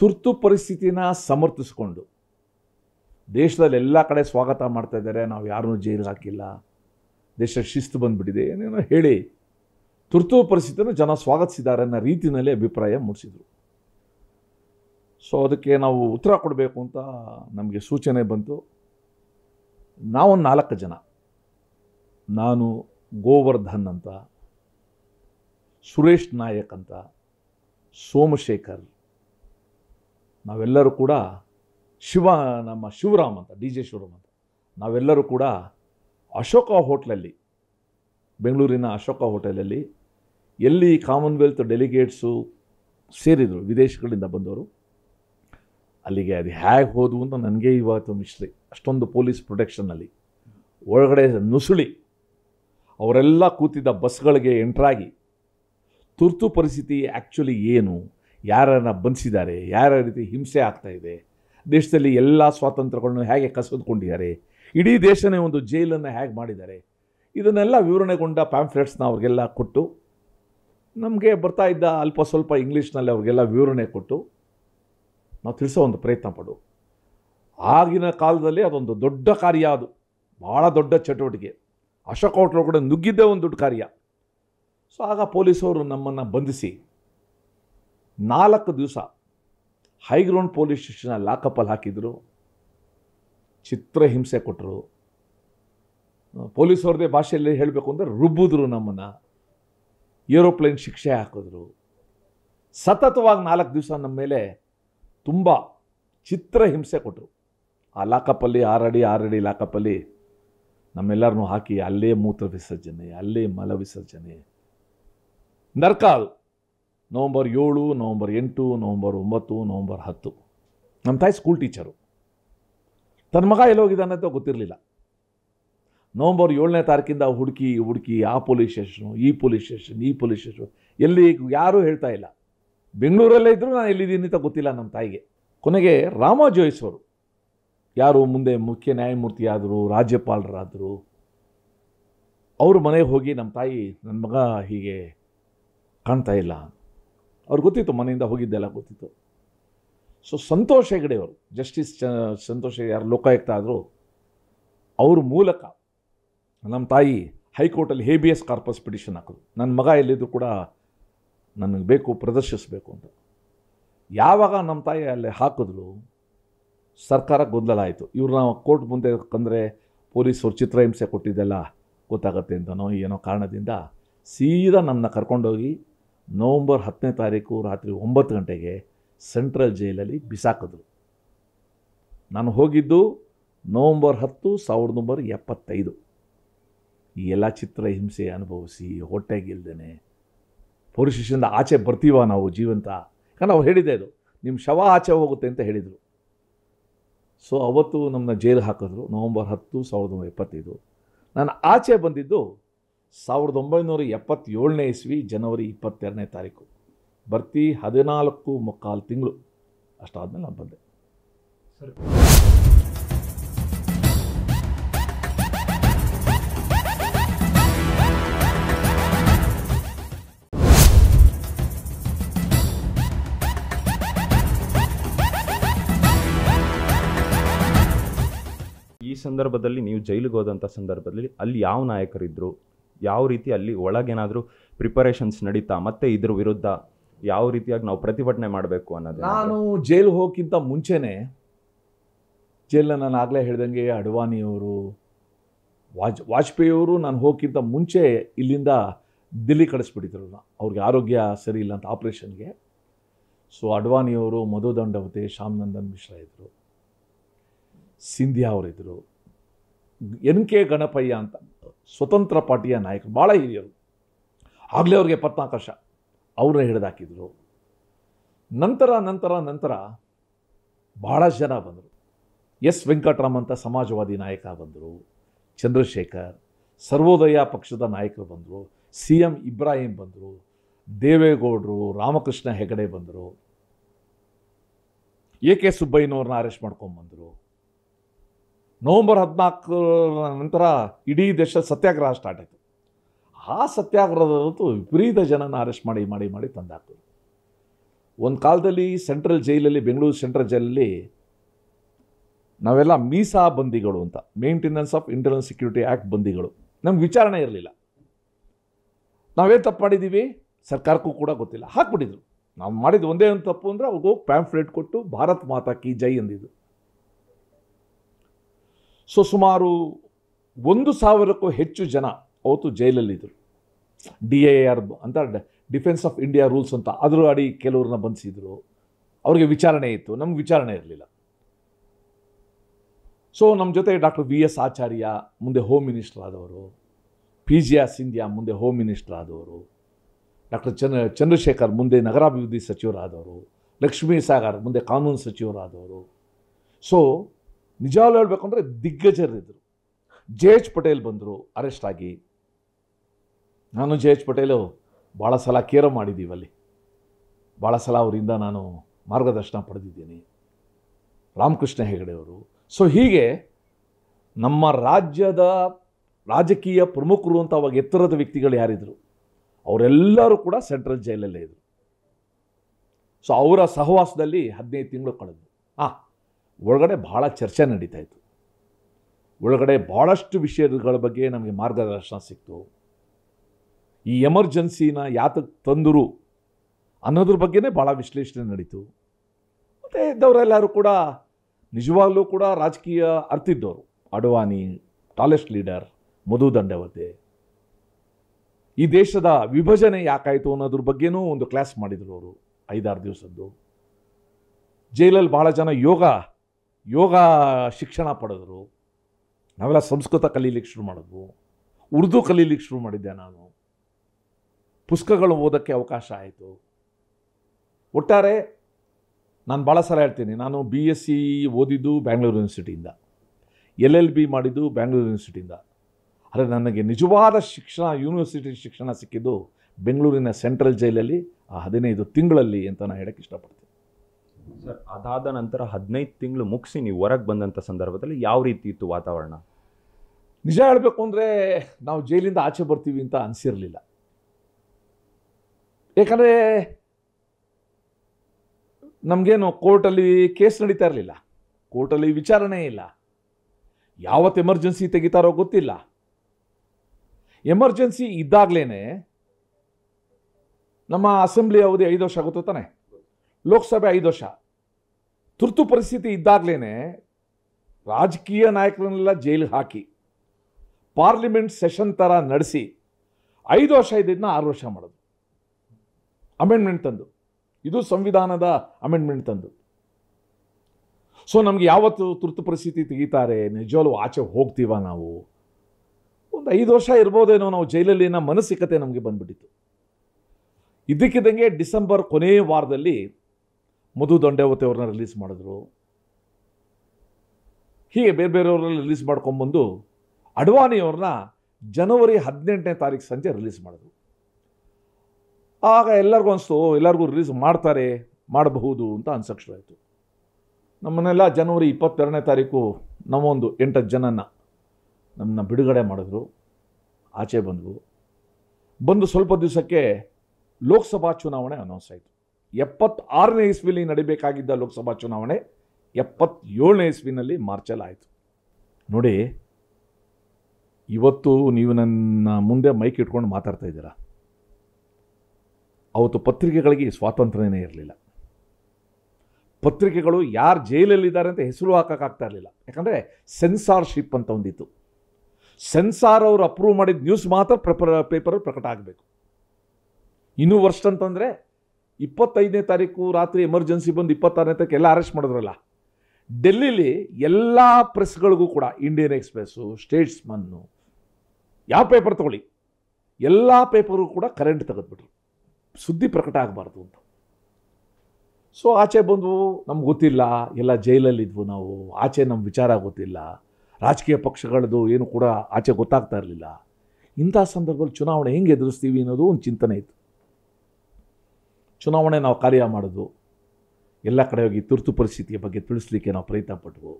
[SPEAKER 2] ತುರ್ತು ಪರಿಸ್ಥಿತಿನ ಸಮರ್ಥಿಸಿಕೊಂಡು ದೇಶದಲ್ಲಿ ಎಲ್ಲ ಕಡೆ ಸ್ವಾಗತ ಮಾಡ್ತಾ ಇದ್ದಾರೆ ನಾವು ಯಾರನ್ನೂ ಜೈಲಿಗೆ ಹಾಕಿಲ್ಲ ದೇಶ ಶಿಸ್ತು ಬಂದುಬಿಟ್ಟಿದೆ ಏನೇನೋ ಹೇಳಿ ತುರ್ತು ಪರಿಸ್ಥಿತಿಯನ್ನು ಜನ ಸ್ವಾಗತಿಸಿದ್ದಾರೆ ಅನ್ನೋ ರೀತಿಯಲ್ಲಿ ಅಭಿಪ್ರಾಯ ಮೂಡಿಸಿದರು ಸೊ ಅದಕ್ಕೆ ನಾವು ಉತ್ತರ ಕೊಡಬೇಕು ಅಂತ ನಮಗೆ ಸೂಚನೆ ಬಂತು ನಾವು ನಾಲ್ಕು ಜನ ನಾನು ಗೋವರ್ಧನ್ ಅಂತ ಸುರೇಶ್ ನಾಯಕ್ ಅಂತ ಸೋಮಶೇಖರ್ ನಾವೆಲ್ಲರೂ ಕೂಡ ಶಿವ ನಮ್ಮ ಶಿವರಾಮ್ ಅಂತ ಡಿ ಜೆ ಶಿವರಾಮ್ ಅಂತ ನಾವೆಲ್ಲರೂ ಕೂಡ ಅಶೋಕ ಹೋಟ್ಲಲ್ಲಿ ಬೆಂಗಳೂರಿನ ಅಶೋಕ ಹೋಟೆಲಲ್ಲಿ ಎಲ್ಲಿ ಕಾಮನ್ವೆಲ್ತ್ ಡೆಲಿಗೇಟ್ಸು ಸೇರಿದರು ವಿದೇಶಗಳಿಂದ ಬಂದವರು ಅಲ್ಲಿಗೆ ಅದು ಹೇಗೆ ಹೋದವು ಅಂತ ನನಗೆ ಇವತ್ತು ಮಿಶ್ರಿ ಅಷ್ಟೊಂದು ಪೊಲೀಸ್ ಪ್ರೊಟೆಕ್ಷನ್ನಲ್ಲಿ ಒಳಗಡೆ ನುಸುಳಿ ಅವರೆಲ್ಲ ಕೂತಿದ್ದ ಬಸ್ಗಳಿಗೆ ಎಂಟ್ರಾಗಿ ತುರ್ತು ಪರಿಸ್ಥಿತಿ ಆ್ಯಕ್ಚುಲಿ ಏನು ಯಾರನ್ನು ಬಂಧಿಸಿದ್ದಾರೆ ಯಾರ ರೀತಿ ಹಿಂಸೆ ಆಗ್ತಾಯಿದೆ ದೇಶದಲ್ಲಿ ಎಲ್ಲ ಸ್ವಾತಂತ್ರ್ಯಗಳನ್ನು ಹೇಗೆ ಕಸಿದುಕೊಂಡಿದ್ದಾರೆ ಇಡೀ ದೇಶನೇ ಒಂದು ಜೈಲನ್ನು ಹೇಗೆ ಮಾಡಿದ್ದಾರೆ ಇದನ್ನೆಲ್ಲ ವಿವರಣೆಗೊಂಡ ಪ್ಯಾಂಫ್ಲೆಟ್ಸ್ನ ಅವ್ರಿಗೆಲ್ಲ ಕೊಟ್ಟು ನಮಗೆ ಬರ್ತಾ ಇದ್ದ ಅಲ್ಪ ಸ್ವಲ್ಪ ಇಂಗ್ಲೀಷ್ನಲ್ಲಿ ಅವ್ರಿಗೆಲ್ಲ ವಿವರಣೆ ಕೊಟ್ಟು ನಾವು ತಿಳಿಸೋ ಒಂದು ಪ್ರಯತ್ನ ಪಡು ಆಗಿನ ಕಾಲದಲ್ಲಿ ಅದೊಂದು ದೊಡ್ಡ ಕಾರ್ಯ ಅದು ಭಾಳ ದೊಡ್ಡ ಚಟುವಟಿಕೆ ಅಶೋಕ್ ಹೋಟ್ಲು ಕೂಡ ನುಗ್ಗಿದ್ದೇ ಒಂದು ದುಡ್ಡು ಕಾರ್ಯ ಸೊ ಆಗ ಪೊಲೀಸವರು ನಮ್ಮನ್ನು ಬಂಧಿಸಿ ನಾಲ್ಕು ದಿವಸ ಹೈಗ್ರೌಂಡ್ ಪೊಲೀಸ್ ಸ್ಟೇಷನ್ ಲಾಕಪ್ಪಲ್ಲಿ ಹಾಕಿದರು ಹಿಂಸೆ ಕೊಟ್ಟರು ಪೊಲೀಸವ್ರದೇ ಭಾಷೆಯಲ್ಲಿ ಹೇಳಬೇಕು ಅಂದರೆ ರುಬ್ಬಿದ್ರು ನಮ್ಮನ್ನು ಏರೋಪ್ಲೇನ್ ಶಿಕ್ಷೆ ಹಾಕಿದ್ರು ಸತತವಾಗಿ ನಾಲ್ಕು ದಿವಸ ನಮ್ಮ ಮೇಲೆ ತುಂಬ ಹಿಂಸೆ ಕೊಟ್ಟರು ಆ ಲಾಕಪ್ಪಲ್ಲಿ ಆರಡಿ ಆರಡಿ ಲಾಕಪ್ಪಲ್ಲಿ ನಮ್ಮೆಲ್ಲರನ್ನು ಹಾಕಿ ಅಲ್ಲೇ ಮೂತ್ರ ವಿಸರ್ಜನೆ ಅಲ್ಲೇ ಮಲ ವಿಸರ್ಜನೆ ನರ್ಕಾಲ್ ನವಂಬರ್ ಏಳು ನವಂಬರ್ ಎಂಟು ನವಂಬರ್ ಒಂಬತ್ತು ನವಂಬರ್ ಹತ್ತು ನಮ್ಮ ತಾಯಿ ಸ್ಕೂಲ್ ಟೀಚರು ತನ್ನ ಮಗ ಎಲ್ಲೋಗಿದ್ದಾನೆ ಅಂತ ಗೊತ್ತಿರಲಿಲ್ಲ ನವಂಬರ್ ಏಳನೇ ತಾರೀಕಿಂದ ಹುಡುಕಿ ಹುಡುಕಿ ಆ ಪೊಲೀಸ್ ಸ್ಟೇಷನು ಈ ಪೊಲೀಸ್ ಸ್ಟೇಷನ್ ಈ ಪೊಲೀಸ್ ಸ್ಟೇಷನ್ ಎಲ್ಲಿ ಯಾರೂ ಹೇಳ್ತಾ ಇಲ್ಲ ಬೆಂಗಳೂರಲ್ಲೇ ಇದ್ದರೂ ನಾನು ಎಲ್ಲಿದ್ದೀನಿ ಅಂತ ಗೊತ್ತಿಲ್ಲ ನಮ್ಮ ತಾಯಿಗೆ ಕೊನೆಗೆ ರಾಮ ಜೋಯಿಸೋರು ಯಾರು ಮುಂದೆ ಮುಖ್ಯ ನ್ಯಾಯಮೂರ್ತಿಯಾದರು ರಾಜ್ಯಪಾಲರಾದರು ಅವ್ರ ಮನೆಗೆ ಹೋಗಿ ನಮ್ಮ ತಾಯಿ ನನ್ನ ಮಗ ಹೀಗೆ ಕಾಣ್ತಾ ಇಲ್ಲ ಅವ್ರು ಗೊತ್ತಿತ್ತು ಮನೆಯಿಂದ ಹೋಗಿದ್ದೆಲ್ಲ ಗೊತ್ತಿತ್ತು ಸೊ ಸಂತೋಷ್ ಅವರು ಜಸ್ಟಿಸ್ ಚ ಸಂತೋಷ್ ಯಾರು ಲೋಕಾಯುಕ್ತ ಆದರೂ ಅವ್ರ ಮೂಲಕ ನಮ್ಮ ತಾಯಿ ಹೈಕೋರ್ಟಲ್ಲಿ ಹೇಬಿಯಸ್ ಕಾರ್ಪಸ್ ಪಿಟಿಷನ್ ಹಾಕಿದ್ರು ನನ್ನ ಮಗ ಎಲ್ಲಿದ್ದು ಕೂಡ ನನಗೆ ಬೇಕು ಪ್ರದರ್ಶಿಸಬೇಕು ಅಂತ ಯಾವಾಗ ನಮ್ಮ ತಾಯಿ ಅಲ್ಲಿ ಹಾಕಿದ್ರು ಸರ್ಕಾರ ಗೊಂದಲ ಆಯಿತು ಇವ್ರನ್ನ ಕೋರ್ಟ್ ಮುಂದೆ ಕಂದರೆ ಪೊಲೀಸರು ಚಿತ್ರಹಿಂಸೆ ಕೊಟ್ಟಿದ್ದೆಲ್ಲ ಗೊತ್ತಾಗತ್ತೆ ಅಂತನೋ ಏನೋ ಕಾರಣದಿಂದ ಸೀದಾ ನಮ್ಮನ್ನ ಕರ್ಕೊಂಡೋಗಿ ನವಂಬರ್ ಹತ್ತನೇ ತಾರೀಕು ರಾತ್ರಿ ಒಂಬತ್ತು ಗಂಟೆಗೆ ಸೆಂಟ್ರಲ್ ಜೈಲಲ್ಲಿ ಬಿಸಾಕಿದ್ರು ನಾನು ಹೋಗಿದ್ದು ನವಂಬರ್ ಹತ್ತು ಸಾವಿರದ ಒಂಬೈನೂರ ಎಪ್ಪತ್ತೈದು ಈ ಎಲ್ಲ ಚಿತ್ರಹಿಂಸೆ ಅನುಭವಿಸಿ ಹೊಟ್ಟೆಗಿಲ್ದೇನೆ ಪುರುಷಿಂದ ಆಚೆ ಬರ್ತೀವ ನಾವು ಜೀವಂತ ಯಾಕಂದರೆ ಅವ್ರು ಹೇಳಿದೆ ಅದು ನಿಮ್ಮ ಶವ ಆಚೆ ಹೋಗುತ್ತೆ ಅಂತ ಹೇಳಿದರು ಸೊ ಅವತ್ತು ನಮ್ಮನ್ನ ಜೈಲು ಹಾಕಿದ್ರು ನವಂಬರ್ ಹತ್ತು ಸಾವಿರದ ಒಂಬೈನೂರ ಎಪ್ಪತ್ತೈದು ನಾನು ಆಚೆ ಬಂದಿದ್ದು ಸಾವಿರದ ಒಂಬೈನೂರ ಎಪ್ಪತ್ತೇಳನೇ ಇಸ್ವಿ ಜನವರಿ ಇಪ್ಪತ್ತೆರಡನೇ ತಾರೀಕು ಬರ್ತಿ ಹದಿನಾಲ್ಕು ಮುಕ್ಕಾಲು ತಿಂಗಳು ಅಷ್ಟಾದಮೇಲೆ ನಾನು ಬಂದೆ ಸರಿ
[SPEAKER 1] ಸಂದರ್ಭದಲ್ಲಿ ನೀವು ಜೈಲಿಗೆ ಹೋದಂಥ ಸಂದರ್ಭದಲ್ಲಿ ಅಲ್ಲಿ ಯಾವ ನಾಯಕರಿದ್ದರು ಯಾವ ರೀತಿ ಅಲ್ಲಿ ಒಳಗೇನಾದರೂ ಪ್ರಿಪರೇಷನ್ಸ್ ನಡೀತಾ ಮತ್ತೆ ಇದ್ರ ವಿರುದ್ಧ ಯಾವ ರೀತಿಯಾಗಿ ನಾವು ಪ್ರತಿಭಟನೆ ಮಾಡಬೇಕು ಅನ್ನೋದು ನಾನು
[SPEAKER 2] ಜೈಲು ಹೋಗಿಂತ ಮುಂಚೆನೆ ಜೈಲನ್ನ ನಾನು ಆಗಲೇ ಹೇಳ್ದಂಗೆ ಅಡ್ವಾಣಿಯವರು ವಾಜ್ ವಾಜಪೇಯಿಯವರು ನಾನು ಹೋಗಿಂತ ಮುಂಚೆ ಇಲ್ಲಿಂದ ದಿಲ್ಲಿ ಕಳಿಸ್ಬಿಟ್ಟಿದ್ರು ಅವ್ರಿಗೆ ಆರೋಗ್ಯ ಸರಿ ಇಲ್ಲ ಅಂತ ಆಪ್ರೇಷನ್ಗೆ ಸೊ ಅಡ್ವಾಣಿಯವರು ಮಧು ಶ್ಯಾಮ್ ನಂದನ್ ಮಿಶ್ರಾ ಇದ್ದರು ಸಿಂಧ್ಯಾ ಅವರಿದ್ದರು ಎನ್ ಕೆ ಗಣಪಯ್ಯ ಅಂತ ಸ್ವತಂತ್ರ ಪಾರ್ಟಿಯ ನಾಯಕರು ಭಾಳ ಹಿರಿಯರು ಆಗಲೇ ಅವ್ರಿಗೆ ಪತ್ನಾಕರ್ಷ ಅವರೇ ಹಿಡಿದಾಕಿದ್ರು ನಂತರ ನಂತರ ನಂತರ ಭಾಳ ಜನ ಬಂದರು ಎಸ್ ವೆಂಕಟರಾಮ್ ಅಂತ ಸಮಾಜವಾದಿ ನಾಯಕ ಬಂದರು ಚಂದ್ರಶೇಖರ್ ಸರ್ವೋದಯ ಪಕ್ಷದ ನಾಯಕರು ಬಂದರು ಸಿ ಎಂ ಇಬ್ರಾಹಿಂ ಬಂದರು ದೇವೇಗೌಡರು ರಾಮಕೃಷ್ಣ ಹೆಗಡೆ ಬಂದರು ಎ ಕೆ ಸುಬ್ಬಯ್ಯನವ್ರನ್ನ ಅರೆಸ್ಟ್ ಮಾಡ್ಕೊಂಬಂದರು ನವಂಬರ್ ಹದಿನಾಲ್ಕು ನಂತರ ಇಡೀ ದೇಶದ ಸತ್ಯಾಗ್ರಹ ಸ್ಟಾರ್ಟ್ ಆಯಿತು ಆ ಸತ್ಯಾಗ್ರಹದಂತೂ ವಿಪರೀತ ಜನನ ಅರೆಸ್ಟ್ ಮಾಡಿ ಮಾಡಿ ಮಾಡಿ ತಂದಾಕ್ತು ಒಂದು ಕಾಲದಲ್ಲಿ ಸೆಂಟ್ರಲ್ ಜೈಲಲ್ಲಿ ಬೆಂಗಳೂರು ಸೆಂಟ್ರಲ್ ಜೈಲಲ್ಲಿ ನಾವೆಲ್ಲ ಮೀಸಾ ಬಂದಿಗಳು ಅಂತ maintenance of internal security act ಬಂದಿಗಳು ನಮ್ಗೆ ವಿಚಾರಣೆ ಇರಲಿಲ್ಲ ನಾವೇ ತಪ್ಪು ಮಾಡಿದ್ದೀವಿ ಸರ್ಕಾರಕ್ಕೂ ಕೂಡ ಗೊತ್ತಿಲ್ಲ ಹಾಕ್ಬಿಟ್ಟಿದ್ರು ನಾವು ಮಾಡಿದ್ದು ಒಂದೇ ಒಂದು ತಪ್ಪು ಅಂದರೆ ಹೋಗಿ ಪ್ಯಾಂಫ್ಲೆಟ್ ಕೊಟ್ಟು ಭಾರತ್ ಮಾತಾ ಕಿ ಜೈ ಅಂದಿದ್ದು ಸೊ ಸುಮಾರು ಒಂದು ಸಾವಿರಕ್ಕೂ ಹೆಚ್ಚು ಜನ ಅವತ್ತು ಜೈಲಲ್ಲಿದ್ದರು ಡಿ ಎ ಆರ್ ಅಂತ ಡಿಫೆನ್ಸ್ ಆಫ್ ಇಂಡಿಯಾ ರೂಲ್ಸ್ ಅಂತ ಅದರ ಅಡಿ ಕೆಲವ್ರನ್ನ ಬಂಧಿಸಿದರು ಅವರಿಗೆ ವಿಚಾರಣೆ ಇತ್ತು ನಮ್ಗೆ ವಿಚಾರಣೆ ಇರಲಿಲ್ಲ ಸೊ ನಮ್ಮ ಜೊತೆ ಡಾಕ್ಟರ್ ವಿ ಎಸ್ ಆಚಾರ್ಯ ಮುಂದೆ ಹೋಮ್ ಮಿನಿಸ್ಟರ್ ಆದವರು ಪಿ ಜಿ ಆರ್ ಸಿಂಧಿಯಾ ಮುಂದೆ ಹೋಮ್ ಮಿನಿಸ್ಟರ್ ಆದವರು ಡಾಕ್ಟರ್ ಚಂದ್ರ ಚಂದ್ರಶೇಖರ್ ಮುಂದೆ ನಗರಾಭಿವೃದ್ಧಿ ಸಚಿವರಾದವರು ಲಕ್ಷ್ಮೀ ಸಾಗರ್ ಮುಂದೆ ಕಾನೂನು ಸಚಿವರಾದವರು ಸೊ ನಿಜವಾಗ್ಲೂ ಹೇಳಬೇಕು ಅಂದರೆ ದಿಗ್ಗಜರಿದ್ದರು ಜೆ ಎಚ್ ಪಟೇಲ್ ಬಂದರು ಅರೆಸ್ಟ್ ಆಗಿ ನಾನು ಜೆ ಎಚ್ ಪಟೇಲು ಭಾಳ ಸಲ ಕೇರ ಮಾಡಿದ್ದೀವಲ್ಲಿ ಭಾಳ ಸಲ ಅವರಿಂದ ನಾನು ಮಾರ್ಗದರ್ಶನ ಪಡೆದಿದ್ದೀನಿ ರಾಮಕೃಷ್ಣ ಹೆಗಡೆಯವರು ಸೊ ಹೀಗೆ ನಮ್ಮ ರಾಜ್ಯದ ರಾಜಕೀಯ ಪ್ರಮುಖರು ಅಂತ ಅವಾಗ ಎತ್ತರದ ವ್ಯಕ್ತಿಗಳು ಯಾರಿದ್ರು ಅವರೆಲ್ಲರೂ ಕೂಡ ಸೆಂಟ್ರಲ್ ಜೈಲಲ್ಲೇ ಇದ್ದರು ಸೊ ಅವರ ಸಹವಾಸದಲ್ಲಿ ಹದಿನೈದು ತಿಂಗಳು ಕಳೆದು ಹಾಂ ಒಳಗಡೆ ಭಾಳ ಚರ್ಚೆ ನಡೀತಾ ಇತ್ತು ಒಳಗಡೆ ಭಾಳಷ್ಟು ವಿಷಯಗಳ ಬಗ್ಗೆ ನಮಗೆ ಮಾರ್ಗದರ್ಶನ ಸಿಕ್ತು ಈ ಎಮರ್ಜೆನ್ಸಿನ ಯಾತಕ್ಕೆ ತಂದರು ಅನ್ನೋದ್ರ ಬಗ್ಗೆನೇ ಭಾಳ ವಿಶ್ಲೇಷಣೆ ನಡೀತು ಮತ್ತು ಇದ್ದವರೆಲ್ಲರೂ ಕೂಡ ನಿಜವಾಗ್ಲೂ ಕೂಡ ರಾಜಕೀಯ ಇದ್ದವರು ಅಡ್ವಾನಿ ಟಾಲೆಸ್ಟ್ ಲೀಡರ್ ಮಧು ದಂಡವತೆ ಈ ದೇಶದ ವಿಭಜನೆ ಯಾಕಾಯಿತು ಅನ್ನೋದ್ರ ಬಗ್ಗೆನೂ ಒಂದು ಕ್ಲಾಸ್ ಮಾಡಿದರು ಅವರು ಐದಾರು ದಿವಸದ್ದು ಜೈಲಲ್ಲಿ ಭಾಳ ಜನ ಯೋಗ ಯೋಗ ಶಿಕ್ಷಣ ಪಡೆದರು ನಾವೆಲ್ಲ ಸಂಸ್ಕೃತ ಕಲೀಲಿಕ್ಕೆ ಶುರು ಮಾಡಿದ್ವು ಉರ್ದು ಕಲೀಲಿಕ್ಕೆ ಶುರು ಮಾಡಿದ್ದೆ ನಾನು ಪುಸ್ತಕಗಳು ಓದೋಕ್ಕೆ ಅವಕಾಶ ಆಯಿತು ಒಟ್ಟಾರೆ ನಾನು ಭಾಳ ಸಲ ಹೇಳ್ತೀನಿ ನಾನು ಬಿ ಎಸ್ ಸಿ ಓದಿದ್ದು ಬ್ಯಾಂಗ್ಳೂರು ಯೂನಿವರ್ಸಿಟಿಯಿಂದ ಎಲ್ ಎಲ್ ಬಿ ಮಾಡಿದ್ದು ಬ್ಯಾಂಗ್ಳೂರು ಯೂನಿವರ್ಸಿಟಿಯಿಂದ ಆದರೆ ನನಗೆ ನಿಜವಾದ ಶಿಕ್ಷಣ ಯೂನಿವರ್ಸಿಟಿ ಶಿಕ್ಷಣ ಸಿಕ್ಕಿದ್ದು ಬೆಂಗಳೂರಿನ ಸೆಂಟ್ರಲ್ ಜೈಲಲ್ಲಿ ಆ ಹದಿನೈದು ತಿಂಗಳಲ್ಲಿ ಅಂತ ನಾನು ಹೇಳೋಕ್ಕೆ ಇಷ್ಟಪಡ್ತೀನಿ ಸರ್
[SPEAKER 1] ಅದಾದ ನಂತರ ಹದಿನೈದು ತಿಂಗಳು ಮುಗಿಸಿ ನೀವು ಹೊರಗೆ ಬಂದಂಥ ಸಂದರ್ಭದಲ್ಲಿ ಯಾವ ರೀತಿ ಇತ್ತು ವಾತಾವರಣ
[SPEAKER 2] ನಿಜ ಹೇಳಬೇಕು ಅಂದರೆ ನಾವು ಜೈಲಿಂದ ಆಚೆ ಬರ್ತೀವಿ ಅಂತ ಅನಿಸಿರಲಿಲ್ಲ ಏಕೆಂದರೆ ನಮಗೇನು ಕೋರ್ಟಲ್ಲಿ ಕೇಸ್ ನಡೀತಾ ಇರಲಿಲ್ಲ ಕೋರ್ಟಲ್ಲಿ ವಿಚಾರಣೆ ಇಲ್ಲ ಯಾವತ್ತು ಎಮರ್ಜೆನ್ಸಿ ತೆಗಿತಾರೋ ಗೊತ್ತಿಲ್ಲ ಎಮರ್ಜೆನ್ಸಿ ಇದ್ದಾಗಲೇ ನಮ್ಮ ಅಸೆಂಬ್ಲಿ ಅವಧಿ ಐದು ವರ್ಷ ಆಗುತ್ತೋ ತಾನೆ ಲೋಕಸಭೆ ಐದು ವರ್ಷ ತುರ್ತು ಪರಿಸ್ಥಿತಿ ಇದ್ದಾಗಲೇ ರಾಜಕೀಯ ನಾಯಕರನ್ನೆಲ್ಲ ಜೈಲಿಗೆ ಹಾಕಿ ಪಾರ್ಲಿಮೆಂಟ್ ಸೆಷನ್ ಥರ ನಡೆಸಿ ಐದು ವರ್ಷ ಇದ್ದಿದ್ದನ್ನ ಆರು ವರ್ಷ ಮಾಡೋದು ಅಮೆಂಡ್ಮೆಂಟ್ ತಂದು ಇದು ಸಂವಿಧಾನದ ಅಮೆಂಡ್ಮೆಂಟ್ ತಂದು ಸೊ ನಮಗೆ ಯಾವತ್ತು ತುರ್ತು ಪರಿಸ್ಥಿತಿ ತೆಗಿತಾರೆ ನಿಜವಾಲು ಆಚೆ ಹೋಗ್ತೀವ ನಾವು ಒಂದು ಐದು ವರ್ಷ ಇರ್ಬೋದೇನೋ ನಾವು ಜೈಲಲ್ಲಿನ ಮನಸ್ಸಿಕತೆ ನಮಗೆ ಬಂದ್ಬಿಟ್ಟಿತ್ತು ಇದ್ದಕ್ಕಿದ್ದಂಗೆ ಡಿಸೆಂಬರ್ ಕೊನೆಯ ವಾರದಲ್ಲಿ ಮಧು ದಂಡೇವತಿ ಅವ್ರನ್ನ ರಿಲೀಸ್ ಮಾಡಿದ್ರು ಹೀಗೆ ಬೇರೆ ಬೇರೆಯವ್ರನ್ನ ರಿಲೀಸ್ ಮಾಡ್ಕೊಂಬಂದು ಅಡ್ವಾಣಿಯವ್ರನ್ನ ಜನವರಿ ಹದಿನೆಂಟನೇ ತಾರೀಕು ಸಂಜೆ ರಿಲೀಸ್ ಮಾಡಿದ್ರು ಆಗ ಎಲ್ಲರಿಗೂ ಅನಿಸ್ತು ಎಲ್ಲರಿಗೂ ರಿಲೀಸ್ ಮಾಡ್ತಾರೆ ಮಾಡಬಹುದು ಅಂತ ಅನ್ಸಕ್ ಆಯಿತು ನಮ್ಮನ್ನೆಲ್ಲ ಜನವರಿ ಇಪ್ಪತ್ತೆರಡನೇ ತಾರೀಕು ನಮ್ಮೊಂದು ಎಂಟತ್ತು ಜನನ ನಮ್ಮನ್ನ ಬಿಡುಗಡೆ ಮಾಡಿದ್ರು ಆಚೆ ಬಂದವು ಬಂದು ಸ್ವಲ್ಪ ದಿವಸಕ್ಕೆ ಲೋಕಸಭಾ ಚುನಾವಣೆ ಅನೌನ್ಸ್ ಆಯಿತು ಎಪ್ಪತ್ತಾರನೇ ಇಸ್ವಿಯಲ್ಲಿ ನಡಿಬೇಕಾಗಿದ್ದ ಲೋಕಸಭಾ ಚುನಾವಣೆ ಎಪ್ಪತ್ತೇಳನೇ ಇಸ್ವಿನಲ್ಲಿ ಮಾರ್ಚಲ್ಲಿ ಆಯಿತು ನೋಡಿ ಇವತ್ತು ನೀವು ನನ್ನ ಮುಂದೆ ಮೈಕ್ ಇಟ್ಕೊಂಡು ಮಾತಾಡ್ತಾ ಇದ್ದೀರಾ ಅವತ್ತು ಪತ್ರಿಕೆಗಳಿಗೆ ಸ್ವಾತಂತ್ರ್ಯನೇ ಇರಲಿಲ್ಲ ಪತ್ರಿಕೆಗಳು ಯಾರು ಜೈಲಲ್ಲಿದ್ದಾರೆ ಅಂತ ಹೆಸರು ಹಾಕೋಕ್ಕಾಗ್ತಾ ಇರಲಿಲ್ಲ ಯಾಕಂದರೆ ಸೆನ್ಸಾರ್ಶಿಪ್ ಅಂತ ಒಂದಿತ್ತು ಸೆನ್ಸಾರ್ ಅವರು ಅಪ್ರೂವ್ ಮಾಡಿದ ನ್ಯೂಸ್ ಮಾತ್ರ ಪ್ರಪರ್ ಪೇಪರಲ್ಲಿ ಪ್ರಕಟ ಆಗಬೇಕು ಇನ್ನೂ ವರ್ಷ ಅಂತಂದರೆ ಇಪ್ಪತ್ತೈದನೇ ತಾರೀಕು ರಾತ್ರಿ ಎಮರ್ಜೆನ್ಸಿ ಬಂದು ಇಪ್ಪತ್ತಾರನೇ ತಾರೀಕು ಎಲ್ಲ ಅರೆಸ್ಟ್ ಮಾಡಿದ್ರಲ್ಲ ಡೆಲ್ಲಿಲಿ ಎಲ್ಲ ಪ್ರೆಸ್ಗಳಿಗೂ ಕೂಡ ಇಂಡಿಯನ್ ಎಕ್ಸ್ಪ್ರೆಸ್ಸು ಸ್ಟೇಟ್ಸ್ಮನ್ನು ಯಾವ ಪೇಪರ್ ತಗೊಳ್ಳಿ ಎಲ್ಲ ಪೇಪರ್ಗೂ ಕೂಡ ಕರೆಂಟ್ ತೆಗೆದುಬಿಟ್ರು ಸುದ್ದಿ ಪ್ರಕಟ ಆಗಬಾರ್ದು ಅಂತ ಸೊ ಆಚೆ ಬಂದವು ನಮ್ಗೆ ಗೊತ್ತಿಲ್ಲ ಎಲ್ಲ ಜೈಲಲ್ಲಿದ್ವು ನಾವು ಆಚೆ ನಮ್ಮ ವಿಚಾರ ಗೊತ್ತಿಲ್ಲ ರಾಜಕೀಯ ಪಕ್ಷಗಳದ್ದು ಏನು ಕೂಡ ಆಚೆ ಗೊತ್ತಾಗ್ತಾ ಇರಲಿಲ್ಲ ಇಂಥ ಸಂದರ್ಭದಲ್ಲಿ ಚುನಾವಣೆ ಹೆಂಗೆ ಎದುರಿಸ್ತೀವಿ ಅನ್ನೋದು ಒಂದು ಚಿಂತನೆ ಇತ್ತು ಚುನಾವಣೆ ನಾವು ಕಾರ್ಯ ಮಾಡೋದು ಎಲ್ಲ ಕಡೆ ಹೋಗಿ ತುರ್ತು ಪರಿಸ್ಥಿತಿಯ ಬಗ್ಗೆ ತಿಳಿಸ್ಲಿಕ್ಕೆ ನಾವು ಪ್ರಯತ್ನ ಪಟ್ವು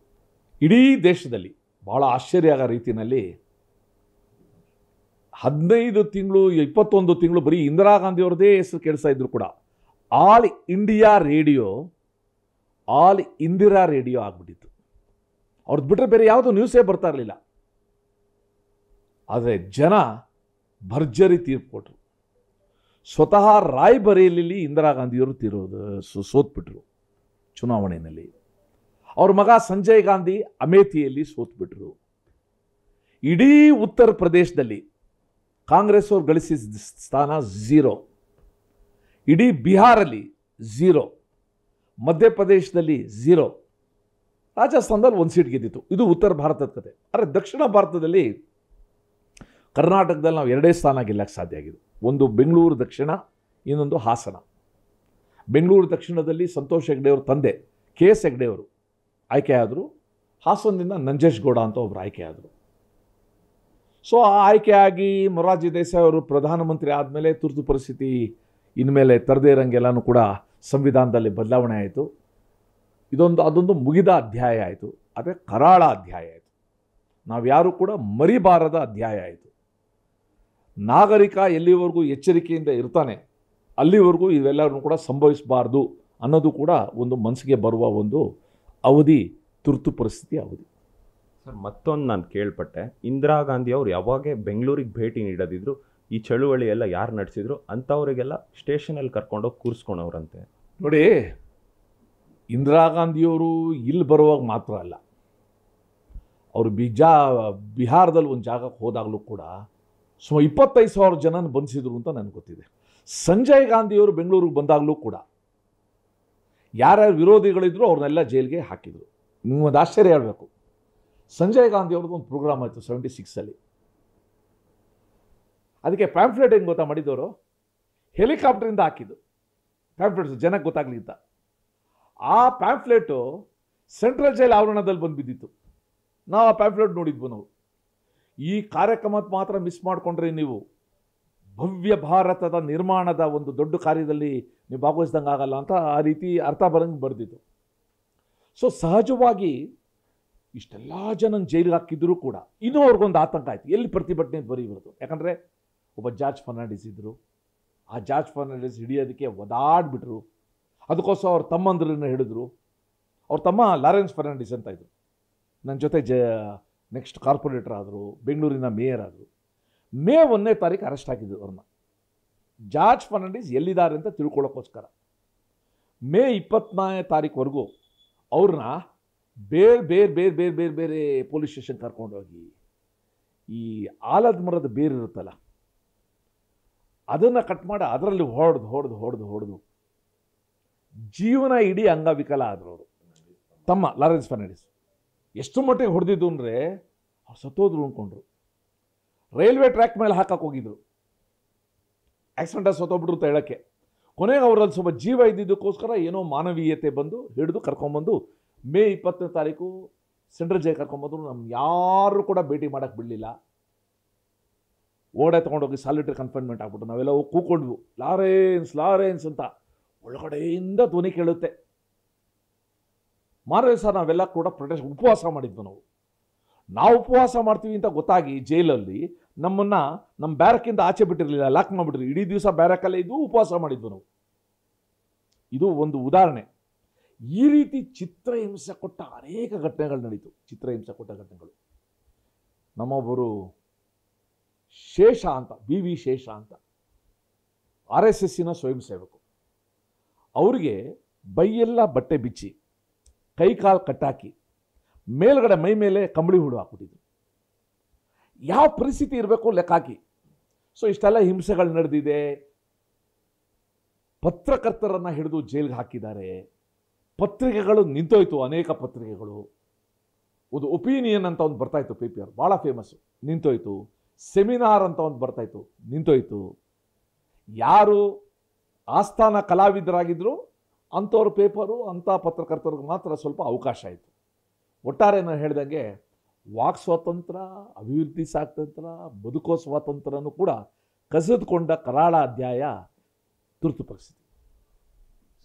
[SPEAKER 2] ಇಡೀ ದೇಶದಲ್ಲಿ ಭಾಳ ಆಶ್ಚರ್ಯ ಆಗೋ ರೀತಿಯಲ್ಲಿ ಹದಿನೈದು ತಿಂಗಳು ಇಪ್ಪತ್ತೊಂದು ತಿಂಗಳು ಬರೀ ಇಂದಿರಾ ಗಾಂಧಿಯವ್ರದ್ದೇ ಹೆಸರು ಕೇಳಿಸ್ತಾ ಇದ್ರು ಕೂಡ all India radio all Indira radio ಆಗಿಬಿಟ್ಟಿತ್ತು ಅವ್ರದ್ದು ಬಿಟ್ಟರೆ ಬೇರೆ ಯಾವುದೋ ನ್ಯೂಸೇ ಬರ್ತಾ ಇರಲಿಲ್ಲ ಆದರೆ ಜನ ಭರ್ಜರಿ ತೀರ್ಪು ಕೊಟ್ಟರು ಸ್ವತಃ ರಾಯ್ಬರೇಲಿ ಇಂದಿರಾ ಗಾಂಧಿಯವರು ತೀರೋದು ಸೋತ್ಬಿಟ್ರು ಚುನಾವಣೆಯಲ್ಲಿ ಅವ್ರ ಮಗ ಸಂಜಯ್ ಗಾಂಧಿ ಅಮೇಥಿಯಲ್ಲಿ ಸೋತ್ಬಿಟ್ರು ಇಡೀ ಉತ್ತರ ಪ್ರದೇಶದಲ್ಲಿ ಕಾಂಗ್ರೆಸ್ ಅವರು ಗಳಿಸಿದ ಸ್ಥಾನ ಝೀರೋ ಇಡೀ ಬಿಹಾರಲ್ಲಿ ಝೀರೋ ಮಧ್ಯಪ್ರದೇಶದಲ್ಲಿ ಝೀರೋ ರಾಜಸ್ಥಾನದಲ್ಲಿ ಒಂದು ಸೀಟ್ ಗೆದ್ದಿತ್ತು ಇದು ಉತ್ತರ ಭಾರತದ ಕತೆ ಆದರೆ ದಕ್ಷಿಣ ಭಾರತದಲ್ಲಿ ಕರ್ನಾಟಕದಲ್ಲಿ ನಾವು ಎರಡೇ ಸ್ಥಾನ ಗೆಲ್ಲಕ್ಕೆ ಸಾಧ್ಯ ಆಗಿದೆ ಒಂದು ಬೆಂಗಳೂರು ದಕ್ಷಿಣ ಇನ್ನೊಂದು ಹಾಸನ ಬೆಂಗಳೂರು ದಕ್ಷಿಣದಲ್ಲಿ ಸಂತೋಷ್ ಹೆಗ್ಡೆಯವ್ರ ತಂದೆ ಕೆ ಎಸ್ ಹೆಗ್ಡೆಯವರು ಆಯ್ಕೆಯಾದರು ಹಾಸನದಿಂದ ನಂಜೇಶ್ ಗೌಡ ಅಂತ ಒಬ್ಬರು ಆಯ್ಕೆಯಾದರು ಸೊ ಆ ಆಯ್ಕೆಯಾಗಿ ಮೊರಾರ್ಜಿ ದೇಸಾಯಿ ಅವರು ಪ್ರಧಾನಮಂತ್ರಿ ಆದಮೇಲೆ ತುರ್ತು ಪರಿಸ್ಥಿತಿ ಇನ್ಮೇಲೆ ತರದೇ ಇರೋಂಗೆಲ್ಲನೂ ಕೂಡ ಸಂವಿಧಾನದಲ್ಲಿ ಬದಲಾವಣೆ ಆಯಿತು ಇದೊಂದು ಅದೊಂದು ಮುಗಿದ ಅಧ್ಯಾಯ ಆಯಿತು ಅದೇ ಕರಾಳ ಅಧ್ಯಾಯ ಆಯಿತು ನಾವು ಯಾರೂ ಕೂಡ ಮರಿಬಾರದ ಅಧ್ಯಾಯ ಆಯಿತು ನಾಗರಿಕ ಎಲ್ಲಿವರೆಗೂ ಎಚ್ಚರಿಕೆಯಿಂದ ಇರ್ತಾನೆ ಅಲ್ಲಿವರೆಗೂ ಇವೆಲ್ಲರೂ ಕೂಡ ಸಂಭವಿಸಬಾರ್ದು ಅನ್ನೋದು ಕೂಡ ಒಂದು ಮನಸ್ಸಿಗೆ ಬರುವ ಒಂದು ಅವಧಿ ತುರ್ತು ಪರಿಸ್ಥಿತಿ ಅವಧಿ
[SPEAKER 1] ಸರ್ ಮತ್ತೊಂದು ನಾನು ಕೇಳ್ಪಟ್ಟೆ ಇಂದಿರಾ ಗಾಂಧಿ ಅವರು ಯಾವಾಗ ಬೆಂಗಳೂರಿಗೆ ಭೇಟಿ ನೀಡೋದಿದ್ರು ಈ ಚಳುವಳಿ ಎಲ್ಲ ಯಾರು ನಡೆಸಿದ್ರು
[SPEAKER 2] ಅಂಥವರಿಗೆಲ್ಲ ಸ್ಟೇಷನಲ್ಲಿ ಕರ್ಕೊಂಡೋಗಿ ಕೂರಿಸ್ಕೊಂಡವ್ರಂತೆ ನೋಡಿ ಇಂದಿರಾ ಗಾಂಧಿಯವರು ಇಲ್ಲಿ ಬರುವಾಗ ಮಾತ್ರ ಅಲ್ಲ ಅವರು ಬಿಜಾ ಬಿಹಾರದಲ್ಲಿ ಒಂದು ಜಾಗಕ್ಕೆ ಹೋದಾಗಲೂ ಕೂಡ ಸುಮಾರು ಇಪ್ಪತ್ತೈದು ಸಾವಿರ ಜನನ ಬಂಧಿಸಿದರು ಅಂತ ನನಗೆ ಗೊತ್ತಿದೆ ಸಂಜಯ್ ಗಾಂಧಿಯವರು ಬೆಂಗಳೂರಿಗೆ ಬಂದಾಗಲೂ ಕೂಡ ಯಾರ್ಯಾರು ವಿರೋಧಿಗಳಿದ್ರು ಅವ್ರನ್ನೆಲ್ಲ ಜೈಲಿಗೆ ಹಾಕಿದರು ನಿಮ್ಮೊಂದು ಆಶ್ಚರ್ಯ ಹೇಳಬೇಕು ಸಂಜಯ್ ಗಾಂಧಿ ಅವ್ರದ್ದು ಒಂದು ಪ್ರೋಗ್ರಾಮ್ ಆಯಿತು ಸೆವೆಂಟಿ ಸಿಕ್ಸಲ್ಲಿ ಅದಕ್ಕೆ ಪ್ಯಾಂಪ್ಲೆಟ್ ಹೆಂಗೆ ಗೊತ್ತಾ ಮಾಡಿದವರು ಹೆಲಿಕಾಪ್ಟರಿಂದ ಹಾಕಿದ್ದು ಪ್ಯಾಂಫ್ಲೆಟ್ಸ್ ಜನಕ್ಕೆ ಗೊತ್ತಾಗಲಿ ಅಂತ ಆ ಪ್ಯಾಂಪ್ಲೆಟು ಸೆಂಟ್ರಲ್ ಜೈಲ್ ಆವರಣದಲ್ಲಿ ಬಂದು ಬಿದ್ದಿತ್ತು ನಾವು ಆ ಪ್ಯಾಂಪ್ಲೆಟ್ ನೋಡಿದ್ವು ನಾವು ಈ ಕಾರ್ಯಕ್ರಮಕ್ಕೆ ಮಾತ್ರ ಮಿಸ್ ಮಾಡಿಕೊಂಡ್ರೆ ನೀವು ಭವ್ಯ ಭಾರತದ ನಿರ್ಮಾಣದ ಒಂದು ದೊಡ್ಡ ಕಾರ್ಯದಲ್ಲಿ ನೀವು ಭಾಗವಹಿಸ್ದಂಗೆ ಆಗಲ್ಲ ಅಂತ ಆ ರೀತಿ ಅರ್ಥ ಬರಂಗೆ ಬರೆದಿತ್ತು ಸೊ ಸಹಜವಾಗಿ ಇಷ್ಟೆಲ್ಲ ಜನ ಜೈಲಿಗೆ ಹಾಕಿದ್ರೂ ಕೂಡ ಇನ್ನೂ ಅವ್ರಿಗೊಂದು ಆತಂಕ ಆಯಿತು ಎಲ್ಲಿ ಪ್ರತಿಭಟನೆ ಬರೀಬಾರ್ದು ಯಾಕಂದರೆ ಒಬ್ಬ ಜಾರ್ಜ್ ಫರ್ನಾಂಡಿಸ್ ಇದ್ದರು ಆ ಜಾರ್ಜ್ ಫರ್ನಾಂಡಿಸ್ ಹಿಡಿಯೋದಕ್ಕೆ ಒದಾಡ್ಬಿಟ್ರು ಅದಕ್ಕೋಸ್ಕರ ಅವ್ರ ತಮ್ಮಂದ್ರನ್ನ ಹಿಡಿದ್ರು ಅವ್ರ ತಮ್ಮ ಲಾರೆನ್ಸ್ ಫರ್ನಾಂಡಿಸ್ ಅಂತ ಇದ್ರು ನನ್ನ ಜೊತೆ ಜ ನೆಕ್ಸ್ಟ್ ಕಾರ್ಪೊರೇಟರ್ ಆದರು ಬೆಂಗಳೂರಿನ ಮೇಯರ್ ಆದರು ಮೇ ಒಂದನೇ ತಾರೀಕು ಅರೆಸ್ಟ್ ಹಾಕಿದ್ದು ಅವ್ರನ್ನ ಜಾರ್ಜ್ ಫರ್ನಾಂಡಿಸ್ ಎಲ್ಲಿದ್ದಾರೆ ಅಂತ ತಿಳ್ಕೊಳ್ಳೋಕ್ಕೋಸ್ಕರ ಮೇ ಇಪ್ಪತ್ನಾಲ್ಕನೇ ತಾರೀಕುವರೆಗೂ ಅವ್ರನ್ನ ಬೇರೆ ಬೇರೆ ಬೇರೆ ಬೇರೆ ಬೇರೆ ಬೇರೆ ಪೊಲೀಸ್ ಸ್ಟೇಷನ್ ಕರ್ಕೊಂಡೋಗಿ ಈ ಆಲದ ಮರದ ಬೇರಿರುತ್ತಲ್ಲ ಇರುತ್ತಲ್ಲ ಅದನ್ನು ಕಟ್ ಮಾಡಿ ಅದರಲ್ಲಿ ಹೊಡೆದು ಹೊಡೆದು ಹೊಡೆದು ಹೊಡೆದು ಜೀವನ ಇಡೀ ಅಂಗವಿಕಲ ಆದರು ಅವರು ತಮ್ಮ ಲಾರೆನ್ಸ್ ಫರ್ನಾಂಡಿಸ್ ಎಷ್ಟು ಮಟ್ಟಿಗೆ ಹೊಡೆದಿದ್ದು ಅಂದರೆ ಅವ್ರು ಸತ್ತೋದ್ರು ಅಂದ್ಕೊಂಡ್ರು ರೈಲ್ವೆ ಟ್ರ್ಯಾಕ್ ಮೇಲೆ ಹಾಕಕ್ಕೆ ಹೋಗಿದ್ರು ಆಕ್ಸಿಡೆಂಟಾಗಿ ಸತ್ತೋಗ್ಬಿಟ್ರು ಅಂತ ಹೇಳೋಕ್ಕೆ ಕೊನೆಗೆ ಅವರಲ್ಲಿ ಸ್ವಲ್ಪ ಜೀವ ಇದ್ದಿದ್ದಕ್ಕೋಸ್ಕರ ಏನೋ ಮಾನವೀಯತೆ ಬಂದು ಹಿಡಿದು ಕರ್ಕೊಂಬಂದು ಮೇ ಇಪ್ಪತ್ತನೇ ತಾರೀಕು ಸೆಂಟ್ರಲ್ ಜೈ ಕರ್ಕೊಂಬಂದ್ರು ನಮ್ಮ ಯಾರು ಕೂಡ ಭೇಟಿ ಮಾಡೋಕ್ಕೆ ಬಿಡಲಿಲ್ಲ ಓಡೆ ತೊಗೊಂಡೋಗಿ ಸಾಲಿಟ್ರಿ ಕನ್ಫೈನ್ಮೆಂಟ್ ಆಗ್ಬಿಟ್ಟು ನಾವೆಲ್ಲ ಕೂಕೊಂಡ್ವು ಲಾರೆನ್ಸ್ ಲಾರೆನ್ಸ್ ಅಂತ ಒಳಗಡೆಯಿಂದ ಧ್ವನಿ ಕೇಳುತ್ತೆ ಮಾರನೇ ಸರ್ ನಾವೆಲ್ಲ ಕೂಡ ಪ್ರೊಟೆಸ್ಟ್ ಉಪವಾಸ ಮಾಡಿದ್ವು ನಾವು ನಾವು ಉಪವಾಸ ಮಾಡ್ತೀವಿ ಅಂತ ಗೊತ್ತಾಗಿ ಜೈಲಲ್ಲಿ ನಮ್ಮನ್ನು ನಮ್ಮ ಬ್ಯಾರಕ್ಕಿಂದ ಆಚೆ ಬಿಟ್ಟಿರಲಿಲ್ಲ ಲಾಕ್ ಮಾಡಿಬಿಟ್ರಿ ಇಡೀ ದಿವಸ ಬ್ಯಾರಕಲ್ಲೇ ಇದ್ದು ಉಪವಾಸ ಮಾಡಿದ್ವು ನಾವು ಇದು ಒಂದು ಉದಾಹರಣೆ ಈ ರೀತಿ ಚಿತ್ರಹಿಂಸೆ ಕೊಟ್ಟ ಅನೇಕ ಘಟನೆಗಳು ನಡೀತು ಚಿತ್ರಹಿಂಸೆ ಕೊಟ್ಟ ಘಟನೆಗಳು ನಮ್ಮೊಬ್ಬರು ಶೇಷ ಅಂತ ಬಿ ವಿ ಶೇಷ ಅಂತ ಆರ್ ಎಸ್ ಎಸ್ಸಿನ ಸ್ವಯಂ ಸೇವಕರು ಅವರಿಗೆ ಬೈಯೆಲ್ಲ ಬಟ್ಟೆ ಬಿಚ್ಚಿ ಕೈ ಕಾಲು ಕಟ್ಟಾಕಿ ಮೇಲ್ಗಡೆ ಮೈ ಮೇಲೆ ಕಂಬಳಿ ಹುಡು ಹಾಕ್ಬಿಟ್ಟಿದ್ರು ಯಾವ ಪರಿಸ್ಥಿತಿ ಇರಬೇಕು ಲೆಕ್ಕಾಕಿ ಸೊ ಇಷ್ಟೆಲ್ಲ ಹಿಂಸೆಗಳು ನಡೆದಿದೆ ಪತ್ರಕರ್ತರನ್ನು ಹಿಡಿದು ಜೈಲಿಗೆ ಹಾಕಿದ್ದಾರೆ ಪತ್ರಿಕೆಗಳು ನಿಂತೋಯ್ತು ಅನೇಕ ಪತ್ರಿಕೆಗಳು ಒಂದು ಒಪಿನಿಯನ್ ಅಂತ ಒಂದು ಬರ್ತಾಯಿತ್ತು ಪಿ ಪಿ ಆರ್ ಭಾಳ ಫೇಮಸ್ ನಿಂತೋಯ್ತು ಸೆಮಿನಾರ್ ಅಂತ ಒಂದು ಬರ್ತಾಯಿತ್ತು ನಿಂತೋಯ್ತು ಯಾರು ಆಸ್ಥಾನ ಕಲಾವಿದರಾಗಿದ್ದರು ಅಂಥವ್ರ ಪೇಪರು ಅಂಥ ಪತ್ರಕರ್ತರಿಗೆ ಮಾತ್ರ ಸ್ವಲ್ಪ ಅವಕಾಶ ಆಯಿತು ಒಟ್ಟಾರೆ ನಾನು ಹೇಳಿದಂಗೆ ವಾಕ್ ಸ್ವಾತಂತ್ರ್ಯ ಅಭಿವೃದ್ಧಿ ಸ್ವಾತಂತ್ರ್ಯ ಬದುಕೋ ಸ್ವಾತಂತ್ರ್ಯನೂ ಕೂಡ ಕಸಿದುಕೊಂಡ ಕರಾಳ ಅಧ್ಯಾಯ ತುರ್ತು ಪರಿಸ್ಥಿತಿ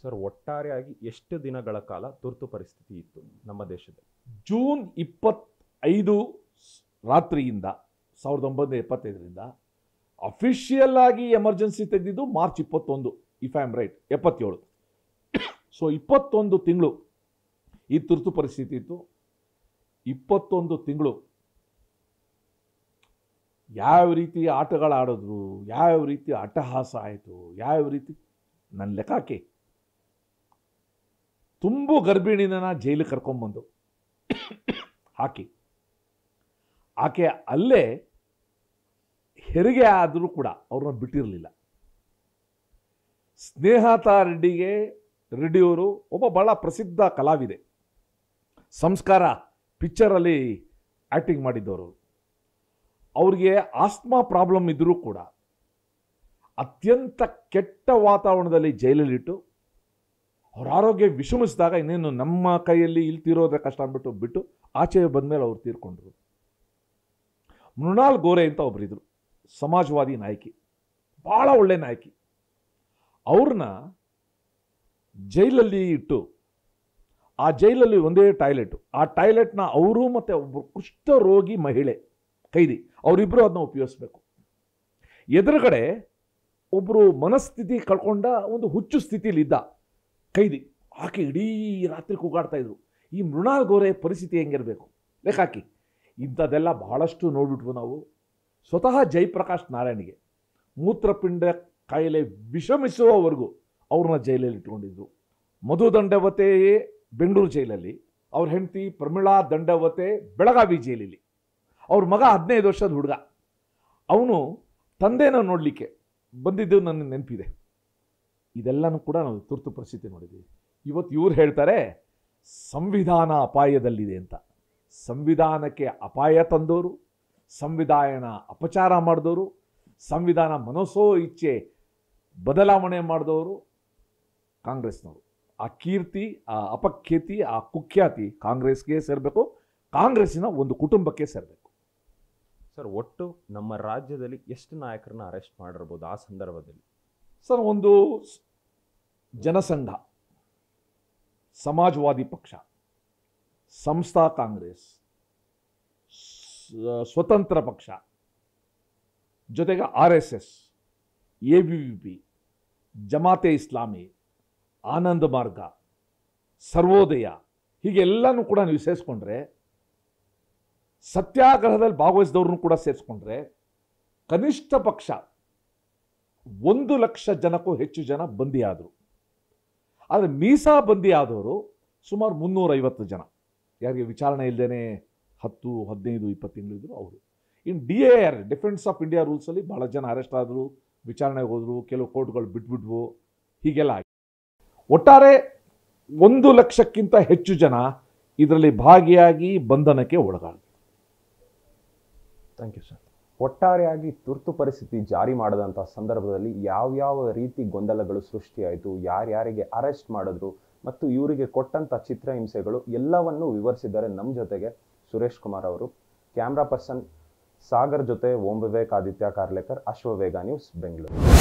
[SPEAKER 1] ಸರ್ ಒಟ್ಟಾರೆಯಾಗಿ ಎಷ್ಟು ದಿನಗಳ ಕಾಲ
[SPEAKER 2] ತುರ್ತು ಪರಿಸ್ಥಿತಿ ಇತ್ತು ನಮ್ಮ ದೇಶದಲ್ಲಿ ಜೂನ್ ಇಪ್ಪತ್ತೈದು ರಾತ್ರಿಯಿಂದ ಸಾವಿರದ ಒಂಬೈನೂರ ಎಪ್ಪತ್ತೈದರಿಂದ ಅಫಿಷಿಯಲ್ ಆಗಿ ಎಮರ್ಜೆನ್ಸಿ ತೆಗೆದಿದ್ದು ಮಾರ್ಚ್ ಇಪ್ಪತ್ತೊಂದು ಇಫ್ ಐ ಆಮ್ ರೈಟ್ ಎಪ್ಪತ್ತೇಳು ಸೊ ಇಪ್ಪತ್ತೊಂದು ತಿಂಗಳು ಈ ತುರ್ತು ಪರಿಸ್ಥಿತಿ ಇತ್ತು ಇಪ್ಪತ್ತೊಂದು ತಿಂಗಳು ಯಾವ ರೀತಿ ಆಟಗಳಾಡಿದ್ರು ಯಾವ ರೀತಿ ಅಟ್ಟಹಾಸ ಆಯಿತು ಯಾವ ರೀತಿ ನನ್ನ ಲೆಕ್ಕಾಕಿ ತುಂಬ ಗರ್ಭಿಣಿನ ಜೈಲಿಗೆ ಕರ್ಕೊಂಬಂದು ಹಾಕಿ ಆಕೆ ಅಲ್ಲೇ ಹೆರಿಗೆ ಆದರೂ ಕೂಡ ಅವ್ರನ್ನ ಬಿಟ್ಟಿರಲಿಲ್ಲ ಸ್ನೇಹತಾ ರೆಡ್ಡಿಗೆ ರೆಡ್ಡಿಯವರು ಒಬ್ಬ ಭಾಳ ಪ್ರಸಿದ್ಧ ಕಲಾವಿದೆ ಸಂಸ್ಕಾರ ಪಿಕ್ಚರಲ್ಲಿ ಆ್ಯಕ್ಟಿಂಗ್ ಮಾಡಿದ್ದವರು ಅವ್ರಿಗೆ ಆಸ್ಮಾ ಪ್ರಾಬ್ಲಮ್ ಇದ್ದರೂ ಕೂಡ ಅತ್ಯಂತ ಕೆಟ್ಟ ವಾತಾವರಣದಲ್ಲಿ ಜೈಲಲ್ಲಿಟ್ಟು ಅವ್ರ ಆರೋಗ್ಯ ವಿಷಮಿಸಿದಾಗ ಇನ್ನೇನು ನಮ್ಮ ಕೈಯಲ್ಲಿ ಇಲ್ಲಿ ತೀರೋದ್ರೆ ಕಷ್ಟ ಅಂದ್ಬಿಟ್ಟು ಬಿಟ್ಟು ಆಚೆ ಮೇಲೆ ಅವ್ರು ತೀರ್ಕೊಂಡ್ರು ಮೃಣಾಲ್ ಗೋರೆ ಅಂತ ಒಬ್ಬರಿದ್ರು ಸಮಾಜವಾದಿ ನಾಯಕಿ ಭಾಳ ಒಳ್ಳೆ ನಾಯಕಿ ಅವ್ರನ್ನ ಜೈಲಲ್ಲಿ ಇಟ್ಟು ಆ ಜೈಲಲ್ಲಿ ಒಂದೇ ಟಾಯ್ಲೆಟು ಆ ಟಾಯ್ಲೆಟ್ನ ಅವರು ಮತ್ತು ಒಬ್ಬರು ರೋಗಿ ಮಹಿಳೆ ಕೈದಿ ಅವರಿಬ್ಬರು ಅದನ್ನ ಉಪಯೋಗಿಸ್ಬೇಕು ಎದುರುಗಡೆ ಒಬ್ಬರು ಮನಸ್ಥಿತಿ ಕಳ್ಕೊಂಡ ಒಂದು ಹುಚ್ಚು ಸ್ಥಿತಿಯಲ್ಲಿದ್ದ ಕೈದಿ ಆಕೆ ಇಡೀ ರಾತ್ರಿ ಕೂಗಾಡ್ತಾ ಇದ್ರು ಈ ಮೃಣಾಲ್ ಗೋರೆ ಪರಿಸ್ಥಿತಿ ಹೆಂಗಿರಬೇಕು ಲೆಕ್ಕಾಕಿ ಇಂಥದ್ದೆಲ್ಲ ಬಹಳಷ್ಟು ನೋಡಿಬಿಟ್ವು ನಾವು ಸ್ವತಃ ಜಯಪ್ರಕಾಶ್ ನಾರಾಯಣಿಗೆ ಮೂತ್ರಪಿಂಡ ಕಾಯಿಲೆ ವಿಷಮಿಸುವವರೆಗೂ ಅವ್ರನ್ನ ಜೈಲಲ್ಲಿ ಇಟ್ಕೊಂಡಿದ್ರು ಮಧು ದಂಡವತೆಯೇ ಬೆಂಗಳೂರು ಜೈಲಲ್ಲಿ ಅವ್ರ ಹೆಂಡತಿ ಪ್ರಮಿಳಾ ದಂಡವತೆ ಬೆಳಗಾವಿ ಜೈಲಲ್ಲಿ ಅವ್ರ ಮಗ ಹದಿನೈದು ವರ್ಷದ ಹುಡುಗ ಅವನು ತಂದೆನ ನೋಡಲಿಕ್ಕೆ ಬಂದಿದ್ದು ನನ್ನ ನೆನಪಿದೆ ಇದೆಲ್ಲನೂ ಕೂಡ ನಾವು ತುರ್ತು ಪರಿಸ್ಥಿತಿ ನೋಡಿದ್ದೀವಿ ಇವತ್ತು ಇವ್ರು ಹೇಳ್ತಾರೆ ಸಂವಿಧಾನ ಅಪಾಯದಲ್ಲಿದೆ ಅಂತ ಸಂವಿಧಾನಕ್ಕೆ ಅಪಾಯ ತಂದವರು ಸಂವಿಧಾನ ಅಪಚಾರ ಮಾಡಿದವರು ಸಂವಿಧಾನ ಮನಸ್ಸೋ ಇಚ್ಛೆ ಬದಲಾವಣೆ ಮಾಡಿದವರು ಕಾಂಗ್ರೆಸ್ನವರು ಆ ಕೀರ್ತಿ ಆ ಅಪಖ್ಯಾತಿ ಆ ಕುಖ್ಯಾತಿ ಕಾಂಗ್ರೆಸ್ಗೆ ಸೇರಬೇಕು ಕಾಂಗ್ರೆಸ್ಸಿನ ಒಂದು ಕುಟುಂಬಕ್ಕೆ ಸೇರಬೇಕು
[SPEAKER 1] ಸರ್ ಒಟ್ಟು ನಮ್ಮ ರಾಜ್ಯದಲ್ಲಿ ಎಷ್ಟು ನಾಯಕರನ್ನ ಅರೆಸ್ಟ್ ಮಾಡಿರ್ಬೋದು ಆ ಸಂದರ್ಭದಲ್ಲಿ
[SPEAKER 2] ಸರ್ ಒಂದು ಜನಸಂಘ ಸಮಾಜವಾದಿ ಪಕ್ಷ ಸಂಸ್ಥಾ ಕಾಂಗ್ರೆಸ್ ಸ್ವತಂತ್ರ ಪಕ್ಷ ಜೊತೆಗೆ R S S A V P Jamaat Islami Ananda Marga Sarvodaya ಹೀಗೆಲ್ಲನೂ ಕೂಡ ನೀವು ಸೇರಿಸ್ಕೊಂಡ್ರೆ ಸತ್ಯಾಗ್ರಹದಲ್ಲಿ ಭಾಗವಹಿಸಿದವ್ರನ್ನೂ ಕೂಡ ಸೇರಿಸ್ಕೊಂಡ್ರೆ ಕನಿಷ್ಠ ಪಕ್ಷ ಒಂದು ಲಕ್ಷ ಜನಕ್ಕೂ ಹೆಚ್ಚು ಜನ ಬಂದಿಯಾದರು ಆದರೆ ಮೀಸಾ ಬಂದಿ ಆದವರು ಸುಮಾರು ಮುನ್ನೂರೈವತ್ತು ಜನ ಯಾರಿಗೆ ವಿಚಾರಣೆ ಇಲ್ಲದೇ ಹತ್ತು ಹದಿನೈದು ಇಪ್ಪತ್ತು ತಿಂಗಳಿದ್ರು ಅವರು ಇನ್ನು D A R defence of India ರೂಲ್ಸಲ್ಲಿ ಭಾಳ ಜನ ಅರೆಸ್ಟ್ ಆದರು ವಿಚಾರಣೆಗೆ ಹೋದರು ಕೆಲವು ಕೋರ್ಟ್ಗಳು ಬಿಟ್ಬಿಟ್ವು ಹೀಗೆಲ್ಲ ಒಟ್ಟಾರೆ ಒಂದು ಲಕ್ಷಕ್ಕಿಂತ ಹೆಚ್ಚು ಜನ ಇದರಲ್ಲಿ ಭಾಗಿಯಾಗಿ ಬಂಧನಕ್ಕೆ ಒಳಗಾದರು
[SPEAKER 1] ಥ್ಯಾಂಕ್ ಯು ಸರ್ ಒಟ್ಟಾರೆಯಾಗಿ ತುರ್ತು ಪರಿಸ್ಥಿತಿ ಜಾರಿ ಮಾಡಿದಂಥ ಸಂದರ್ಭದಲ್ಲಿ ಯಾವ್ಯಾವ ರೀತಿ ಗೊಂದಲಗಳು ಸೃಷ್ಟಿಯಾಯಿತು ಯಾರ್ಯಾರಿಗೆ ಅರೆಸ್ಟ್ ಮಾಡಿದ್ರು ಮತ್ತು ಇವರಿಗೆ ಕೊಟ್ಟಂಥ ಚಿತ್ರಹಿಂಸೆಗಳು ಎಲ್ಲವನ್ನು ವಿವರಿಸಿದ್ದಾರೆ ನಮ್ಮ ಜೊತೆಗೆ ಸುರೇಶ್ ಕುಮಾರ್ ಅವರು ಕ್ಯಾಮ್ರಾ ಪರ್ಸನ್ ಸಾಗರ್ ಜೊತೆ ಓಂ ವಿವೇಕ್ ಆದಿತ್ಯ ಕಾರ್ಲೇಕರ್ ಅಶ್ವವೇಗ ನ್ಯೂಸ್ ಬೆಂಗಳೂರು